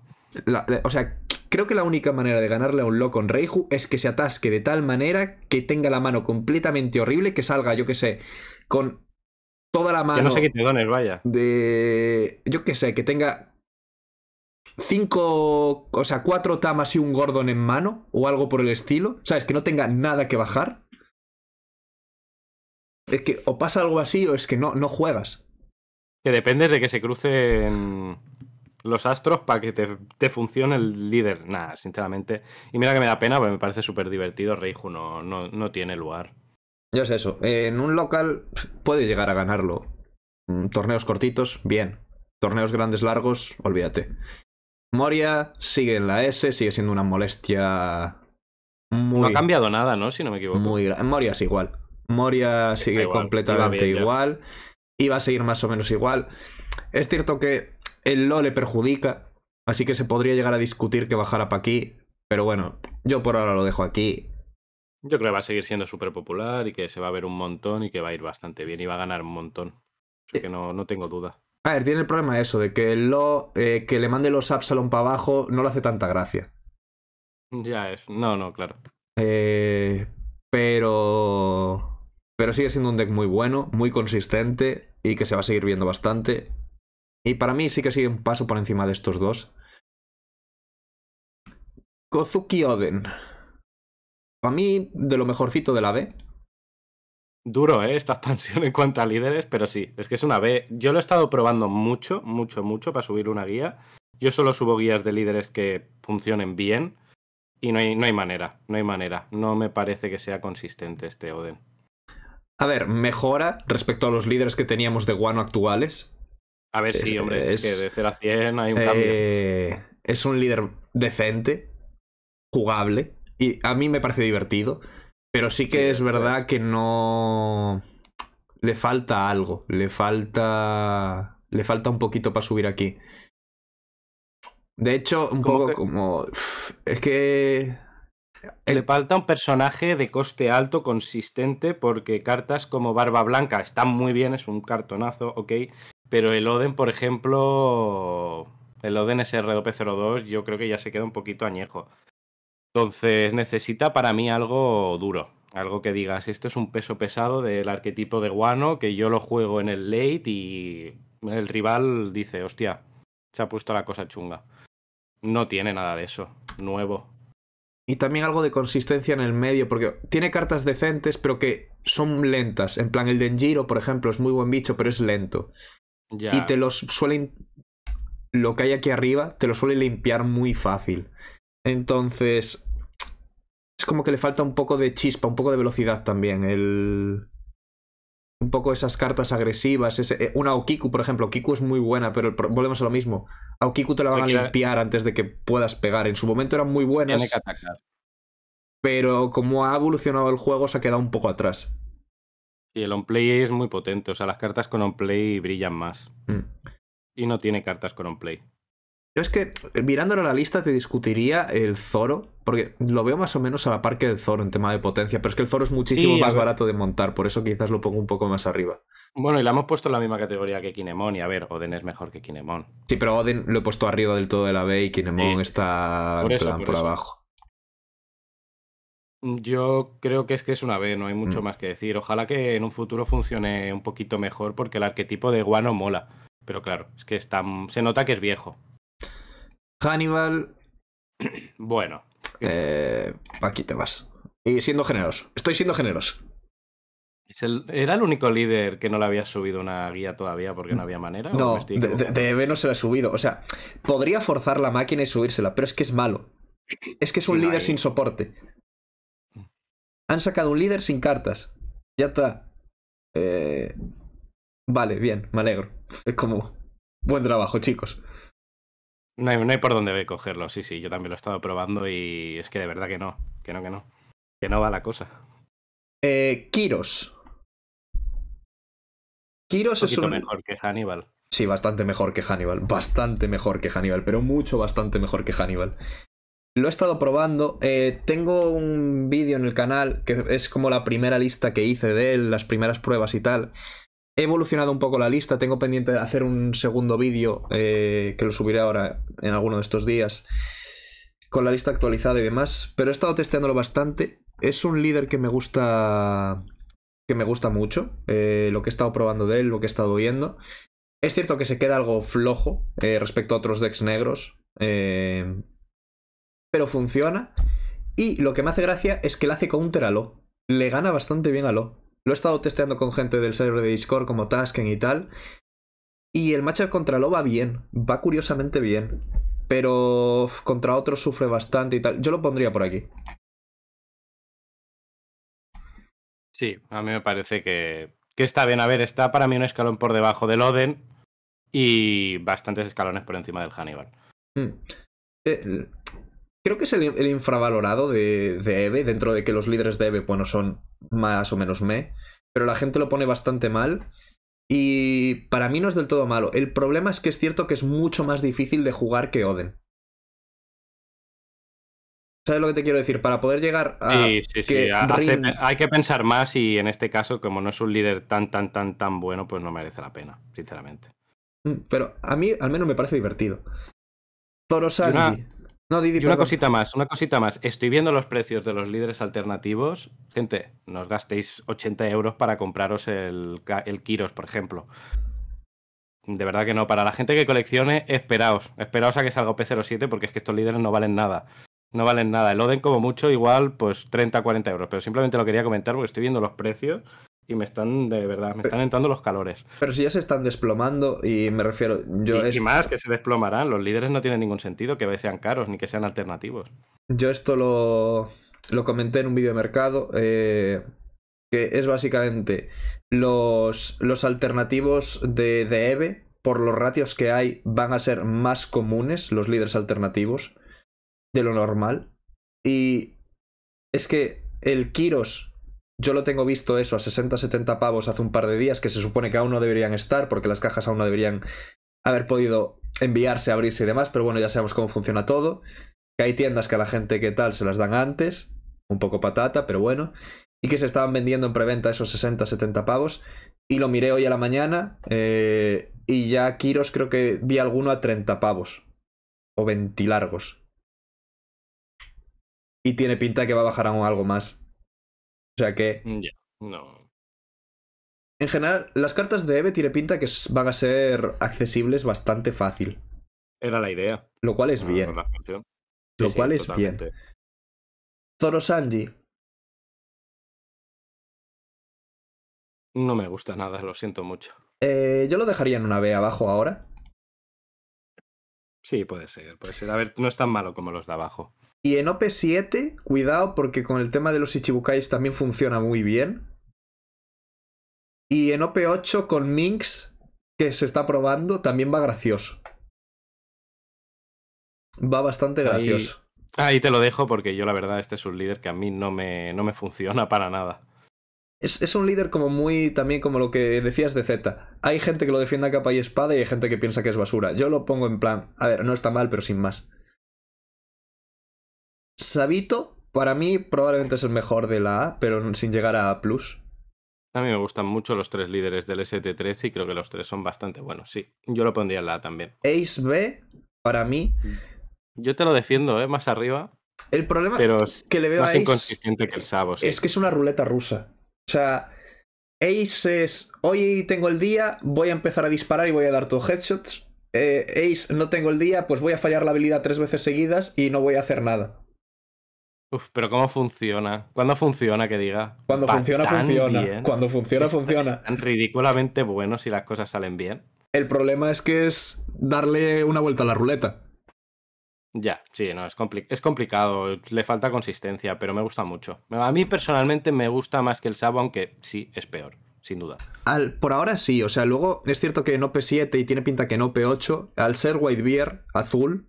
o sea, creo que la única manera de ganarle a un loco en Reiju es que se atasque de tal manera que tenga la mano completamente horrible, que salga, yo que sé, con toda la mano. Que no sé qué te dones, vaya. De. Yo que sé, que tenga cinco, o sea, cuatro tamas y un Gordon en mano o algo por el estilo. ¿Sabes? Que no tenga nada que bajar. Es que o pasa algo así o es que no, no juegas. Que depende de que se crucen los astros para que te, funcione el líder. Nada, sinceramente. Y mira que me da pena, porque me parece súper divertido. Reiju no, tiene lugar. Yo sé eso. En un local puede llegar a ganarlo. Mm, torneos cortitos, bien. Torneos grandes largos, olvídate. Moria sigue en la S, sigue siendo una molestia muy... No ha cambiado nada, ¿no? Si no me equivoco. Moria es igual. Moria sigue completamente igual. Y va a seguir más o menos igual. Es cierto que el LO le perjudica, así que se podría llegar a discutir que bajara para aquí. Pero bueno, yo por ahora lo dejo aquí. Yo creo que va a seguir siendo súper popular y que se va a ver un montón y que va a ir bastante bien y va a ganar un montón. Así que no, no tengo duda. A ver, tiene el problema eso, de que, lo, eh, que le mande los Absalom para abajo no le hace tanta gracia. Ya es. No, no, claro. Eh, pero. Pero sigue siendo un deck muy bueno, muy consistente y que se va a seguir viendo bastante. Y para mí sí que sigue un paso por encima de estos dos. Kozuki Oden. Para mí, de lo mejorcito de la B. Duro, ¿eh? Esta expansión en cuanto a líderes, pero sí, es que es una B. Yo lo he estado probando mucho, mucho, mucho para subir una guía. Yo solo subo guías de líderes que funcionen bien y no hay, no hay manera, no hay manera. No me parece que sea consistente este Oden. A ver, mejora respecto a los líderes que teníamos de Guano actuales. A ver, sí, hombre, es, que de 0 a 100 hay un eh, Es un líder decente, jugable, y a mí me parece divertido. Pero sí que es verdad que no. Le falta algo. Le falta. Le falta un poquito para subir aquí. De hecho, un poco como. Es que. Le falta un personaje de coste alto, consistente, porque cartas como Barba Blanca están muy bien, es un cartonazo, ok. Pero el Oden, por ejemplo. El Oden SRDP02, yo creo que ya se queda un poquito añejo. Entonces necesita para mí algo duro, algo que digas, esto es un peso pesado del arquetipo de Guano, que yo lo juego en el late y el rival dice, hostia, se ha puesto la cosa chunga. No tiene nada de eso, nuevo. Y también algo de consistencia en el medio, porque tiene cartas decentes, pero que son lentas. En plan, el Denjiro, por ejemplo, es muy buen bicho, pero es lento. Y te los suelen. Lo que hay aquí arriba, te lo suelen limpiar muy fácil. Entonces, es como que le falta un poco de chispa, un poco de velocidad también. El... Un poco esas cartas agresivas. Ese... Eh, una Okiku, por ejemplo. Okiku es muy buena, pero volvemos a lo mismo. A Okiku te la van a limpiar antes de que puedas pegar. En su momento eran muy buenas. atacar. Pero como ha evolucionado el juego, se ha quedado un poco atrás. Y el on-play es muy potente. O sea, las cartas con on-play brillan más. Mm. Y no tiene cartas con on-play es que eh, mirándolo a la lista te discutiría el Zoro, porque lo veo más o menos a la par que el Zoro en tema de potencia, pero es que el Zoro es muchísimo más barato de montar, por eso quizás lo pongo un poco más arriba. Bueno, y la hemos puesto en la misma categoría que Kinemon, y a ver, Oden es mejor que Kinemon. Sí, pero Oden lo he puesto arriba del todo de la B y Kinemon está por, abajo. Mm, yo creo que es que es una B, no hay mucho mm. más que decir. Ojalá que en un futuro funcione un poquito mejor porque el arquetipo de Guano mola. Pero claro, es que está, se nota que es viejo. Hannibal. Bueno. Eh, aquí te vas. Y siendo generoso. Estoy siendo generoso. ¿Era el único líder que no le había subido una guía todavía porque no había manera? No, de, no se la ha subido. O sea, podría forzar la máquina y subírsela, pero es que es malo. Es que es un líder sin soporte. Han sacado un líder sin cartas. Ya está. Eh, vale, bien, me alegro. Es como... Buen trabajo, chicos. No hay, no hay por dónde cogerlo, sí, sí, yo también lo he estado probando y es que de verdad que no, que no, que no, que no va la cosa. Eh, Kiros. Kiros es un... mejor que Hannibal. Sí, bastante mejor que Hannibal, bastante mejor que Hannibal, pero mucho bastante mejor que Hannibal. Lo he estado probando, eh, tengo un vídeo en el canal que es como la primera lista que hice de él, las primeras pruebas y tal, He evolucionado un poco la lista, tengo pendiente de hacer un segundo vídeo eh, que lo subiré ahora en alguno de estos días con la lista actualizada y demás, pero he estado testeándolo bastante. Es un líder que me gusta que me gusta mucho, eh, lo que he estado probando de él, lo que he estado viendo. Es cierto que se queda algo flojo eh, respecto a otros decks negros, pero funciona. Y lo que me hace gracia es que le hace counter a Lo. Le gana bastante bien a Lo. Lo he estado testeando con gente del server de Discord como Tasken y tal. Y el matchup contra Lo va bien, va curiosamente bien. Pero contra otros sufre bastante y tal. Yo lo pondría por aquí. Sí, a mí me parece que, que está bien. A ver, está para mí un escalón por debajo del Oden y bastantes escalones por encima del Hannibal. Hmm. Eh, creo que es el, infravalorado de, EVE, e dentro de que los líderes de EVE, bueno, son más o menos me, pero la gente lo pone bastante mal. Y para mí no es del todo malo. El problema es que es cierto que es mucho más difícil de jugar que Oden. ¿Sabes lo que te quiero decir? Para poder llegar a. Sí, sí, sí. Hay que pensar más y en este caso, como no es un líder tan, tan, tan, tan bueno, pues no merece la pena, sinceramente. Mm, pero a mí al menos me parece divertido. Torosanji. Ah, y una cosita más, una cosita más. Estoy viendo los precios de los líderes alternativos. Gente, no os gastéis 80 euros para compraros el, el Kiros, por ejemplo. De verdad que no. Para la gente que coleccione, esperaos. Esperaos a que salga P07 porque es que estos líderes no valen nada. No valen nada. El Oden como mucho, igual, pues 30, 40 euros. Pero simplemente lo quería comentar porque estoy viendo los precios y me están, de verdad, me están entrando los calores. Pero si ya se están desplomando, y me refiero. Yo y, es... más que se desplomarán, los líderes no tienen ningún sentido que sean caros ni que sean alternativos. Yo esto lo, lo comenté en un vídeo de mercado, eh, que es básicamente los, los alternativos de, de EVE, por los ratios que hay, van a ser más comunes los líderes alternativos de lo normal. Y es que el Kiros yo lo tengo visto eso a 60-70 pavos hace un par de días, que se supone que aún no deberían estar, porque las cajas aún no deberían haber podido enviarse, abrirse y demás, pero bueno, ya sabemos cómo funciona todo. Que hay tiendas que a la gente que tal se las dan antes, un poco patata, pero bueno, y que se estaban vendiendo en preventa esos 60-70 pavos. Y lo miré hoy a la mañana, eh, y ya Kiros creo que vi alguno a 30 pavos, o 20 largos. Y tiene pinta que va a bajar aún algo más. O sea que. Mm, no. En general, las cartas de Eve tiene pinta que van a ser accesibles bastante fácil. Era la idea. Lo cual es ah, bien. lo cual es bien. Zoro Sanji. No me gusta nada, lo siento mucho. Eh, yo lo dejaría en una B abajo ahora. Sí, puede ser, puede ser. A ver, no es tan malo como los de abajo. Y en OP7, cuidado porque con el tema de los Ichibukais también funciona muy bien. Y en OP8 con Minx, que se está probando, también va gracioso. Va bastante gracioso. Ahí, te lo dejo porque yo la verdad este es un líder que a mí no me, no me funciona para nada. Es, es, un líder como muy, también como lo que decías de Z. Hay gente que lo defiende a capa y espada y hay gente que piensa que es basura. Yo lo pongo en plan, a ver, no está mal, pero sin más. Sabito, para mí, probablemente es el mejor de la A, pero sin llegar a A. A mí me gustan mucho los tres líderes del ST13 y creo que los tres son bastante buenos, sí. Yo lo pondría en la A también. Ace B, para mí. Yo te lo defiendo, ¿eh? Más arriba. El problema es que le veo más inconsistente que el Sabo. Es que es una ruleta rusa. O sea, Ace es. Hoy tengo el día, voy a empezar a disparar y voy a dar todos headshots. Eh, Ace, no tengo el día, pues voy a fallar la habilidad tres veces seguidas y no voy a hacer nada. Uf, pero ¿cómo funciona? ¿Cuándo funciona que diga? Cuando funciona, funciona. Cuando funciona, funciona. ridículamente bueno si las cosas salen bien. El problema es que es darle una vuelta a la ruleta. Ya, sí, no, es, es complicado, le falta consistencia, pero me gusta mucho. A mí personalmente me gusta más que el Sabo, aunque sí es peor, sin duda. Al, por ahora sí, o sea, luego es cierto que en OP7 y tiene pinta que en OP8, al ser White Beer azul,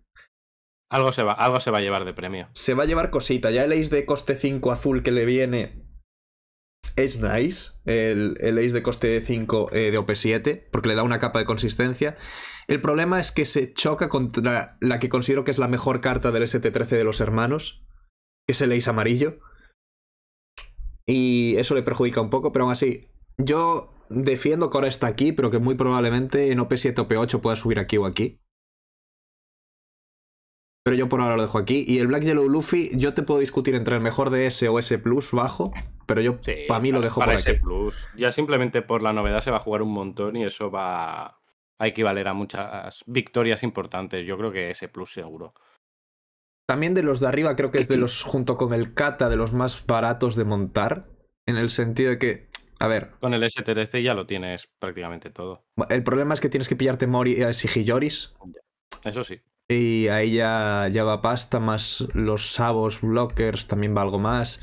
algo se, va, algo se va a llevar de premio. Se va a llevar cosita. Ya el ace de coste 5 azul que le viene es nice. El, el ace de coste 5 eh, de OP7, porque le da una capa de consistencia. El problema es que se choca contra la que considero que es la mejor carta del ST13 de los hermanos, que es el ace amarillo. Y eso le perjudica un poco, pero aún así, yo defiendo que ahora está aquí, pero que muy probablemente en OP7 o OP8 pueda subir aquí o aquí pero yo por ahora lo dejo aquí. Y el Black Yellow Luffy, yo te puedo discutir entre el mejor de S o S Plus bajo, pero yo para mí lo dejo para por S Plus. Ya simplemente por la novedad se va a jugar un montón y eso va a equivaler a muchas victorias importantes. Yo creo que S Plus seguro. También de los de arriba creo que es de los, junto con el Kata, de los más baratos de montar. En el sentido de que, a ver... Con el S13 ya lo tienes prácticamente todo. El problema es que tienes que pillarte Mori y Sigilloris. Eso sí. Y ahí ya, lleva va pasta, más los sabos, blockers, también va algo más.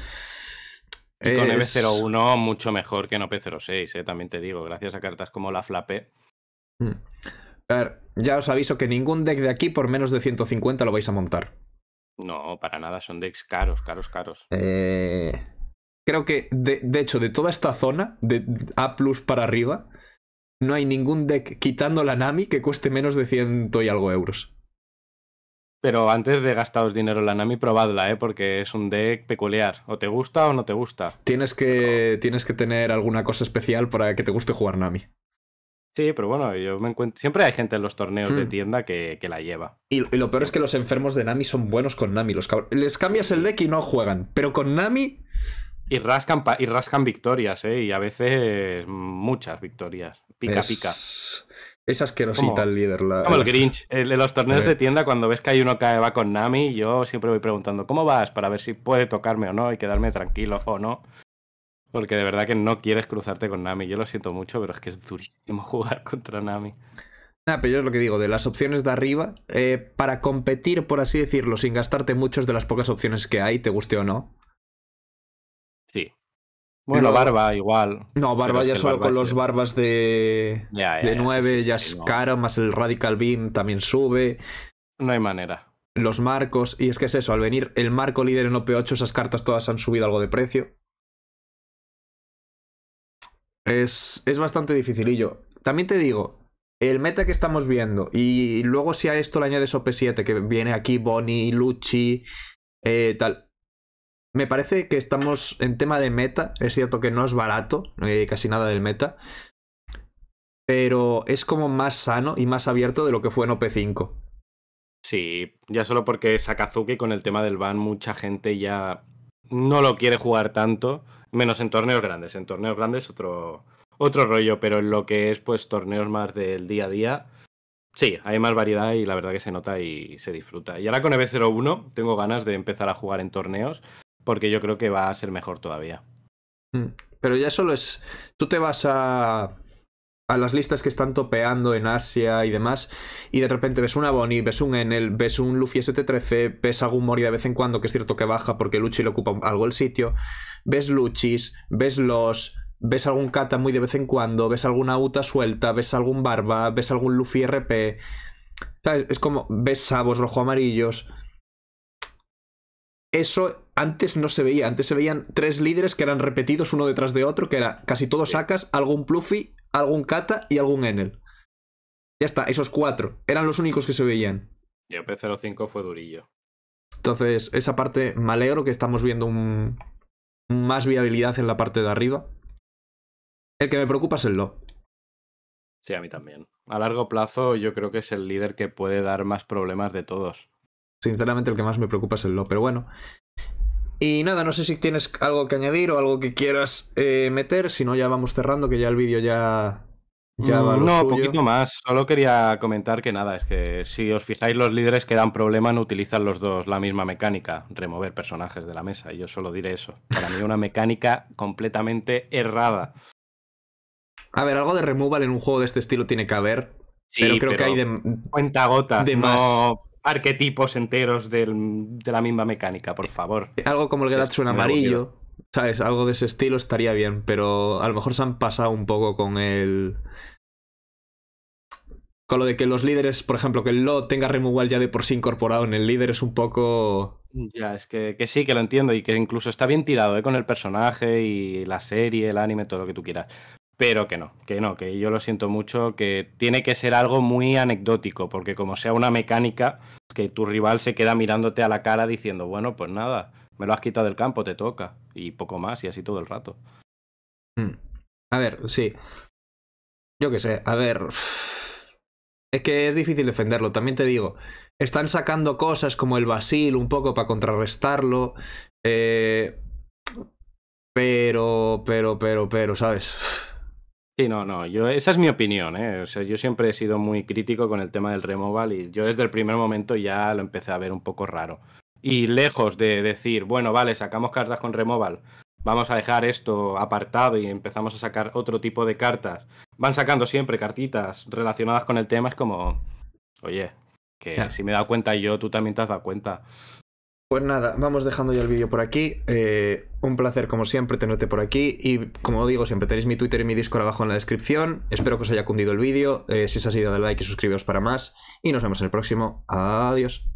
con EB01 mucho mejor que en OP06, eh, también te digo, gracias a cartas como la Flape. Mm. A ver, ya os aviso que ningún deck de aquí por menos de 150 lo vais a montar. No, para nada, son decks caros, caros, caros. Eh, creo que, de, hecho, de toda esta zona, de A para arriba, no hay ningún deck quitando la Nami que cueste menos de ciento y algo euros. Pero antes de gastaros dinero en la Nami, probadla, ¿eh? porque es un deck peculiar. O te gusta o no te gusta. Tienes que, tienes que tener alguna cosa especial para que te guste jugar Nami. Sí, pero bueno, yo me siempre hay gente en los torneos de hmm. tienda que, la lleva. Y, lo peor es que los enfermos de Nami son buenos con Nami. Los Les cambias el deck y no juegan, pero con Nami... Y rascan, y rascan victorias, ¿eh? Y a veces muchas victorias. Pica, es... pica. Es asquerosita el líder. La, Como el, Grinch. En los torneos eh. de tienda, cuando ves que hay uno que va con Nami, yo siempre voy preguntando, ¿cómo vas? Para ver si puede tocarme o no y quedarme tranquilo o no. Porque de verdad que no quieres cruzarte con Nami. Yo lo siento mucho, pero es que es durísimo jugar contra Nami. Nada, ah, pero yo es lo que digo, de las opciones de arriba, eh, para competir, por así decirlo, sin gastarte muchos de las pocas opciones que hay, te guste o no. Sí. Bueno, barba igual. No, barba ya solo con los barbas de, de 9 ya, es caro, más el Radical Beam también sube. No hay manera. Los marcos, y es que es eso, al venir el marco líder en OP8, esas cartas todas han subido algo de precio. Es, es bastante dificilillo. También te digo, el meta que estamos viendo, y luego si a esto le añades OP7, que viene aquí Bonnie, Luchi, eh, tal, me parece que estamos en tema de meta. Es cierto que no es barato, eh, casi nada del meta. Pero es como más sano y más abierto de lo que fue en OP5. Sí, ya solo porque Sakazuki con el tema del ban, mucha gente ya no lo quiere jugar tanto, menos en torneos grandes. En torneos grandes otro, otro rollo, pero en lo que es pues torneos más del día a día, sí, hay más variedad y la verdad que se nota y se disfruta. Y ahora con EB01 tengo ganas de empezar a jugar en torneos, porque yo creo que va a ser mejor todavía. Mm. Pero ya solo es. Tú te vas a. a las listas que están topeando en Asia y demás, y de repente ves una Bonnie, ves un Enel, ves un Luffy ST13, ves algún Mori de vez en cuando, que es cierto que baja porque Luchi le ocupa algo el sitio, ves Luchis, ves los. Ves algún Kata muy de vez en cuando, ves alguna Uta suelta, ves algún Barba, ves algún Luffy RP. Es como. Ves Sabos rojo-amarillos. Eso antes no se veía. Antes se veían tres líderes que eran repetidos uno detrás de otro, que era casi todos sacas, algún Pluffy, algún Kata y algún Enel. Ya está, esos cuatro. Eran los únicos que se veían. Y el P05 fue durillo. Entonces, esa parte me alegro que estamos viendo un... más viabilidad en la parte de arriba. El que me preocupa es el Lo. Sí, a mí también. A largo plazo yo creo que es el líder que puede dar más problemas de todos. Sinceramente el que más me preocupa es el Lo, pero bueno. Y nada, no sé si tienes algo que añadir o algo que quieras eh, meter, si no ya vamos cerrando, que ya el vídeo ya, ya va a no, poquito más. Solo quería comentar que nada, es que si os fijáis, los líderes que dan problema no utilizan los dos la misma mecánica, remover personajes de la mesa. Y yo solo diré eso. Para mí, una mecánica completamente errada. A ver, algo de removal en un juego de este estilo tiene que haber. pero creo que hay de. Cuenta gota De más arquetipos enteros de la misma mecánica, por favor. Algo como el en amarillo, ¿sabes? Algo de ese estilo estaría bien, pero a lo mejor se han pasado un poco con el... Con lo de que los líderes, por ejemplo, que el LO tenga removal ya de por sí incorporado en el líder es un poco... Ya, es que, sí, que lo entiendo y que incluso está bien tirado ¿eh? con el personaje y la serie, el anime, todo lo que tú quieras pero que no, que no, que yo lo siento mucho, que tiene que ser algo muy anecdótico, porque como sea una mecánica, que tu rival se queda mirándote a la cara diciendo, bueno, pues nada, me lo has quitado del campo, te toca, y poco más, y así todo el rato. Hmm. A ver, sí. Yo qué sé, a ver. Es que es difícil defenderlo, también te digo. Están sacando cosas como el Basil un poco para contrarrestarlo. Eh, pero, pero, pero, pero, ¿sabes? Sí, no, no, yo, esa es mi opinión, ¿eh? yo siempre he sido muy crítico con el tema del removal y yo desde el primer momento ya lo empecé a ver un poco raro. Y lejos de decir, bueno, vale, sacamos cartas con removal, vamos a dejar esto apartado y empezamos a sacar otro tipo de cartas, van sacando siempre cartitas relacionadas con el tema, es como, oye, que si me he dado cuenta yo, tú también te has dado cuenta. Pues nada, vamos dejando ya el vídeo por aquí. Eh, un placer como siempre tenerte por aquí y como digo siempre tenéis mi Twitter y mi Discord abajo en la descripción. Espero que os haya cundido el vídeo. Eh, si es así, a like y suscribiros para más. Y nos vemos en el próximo. Adiós.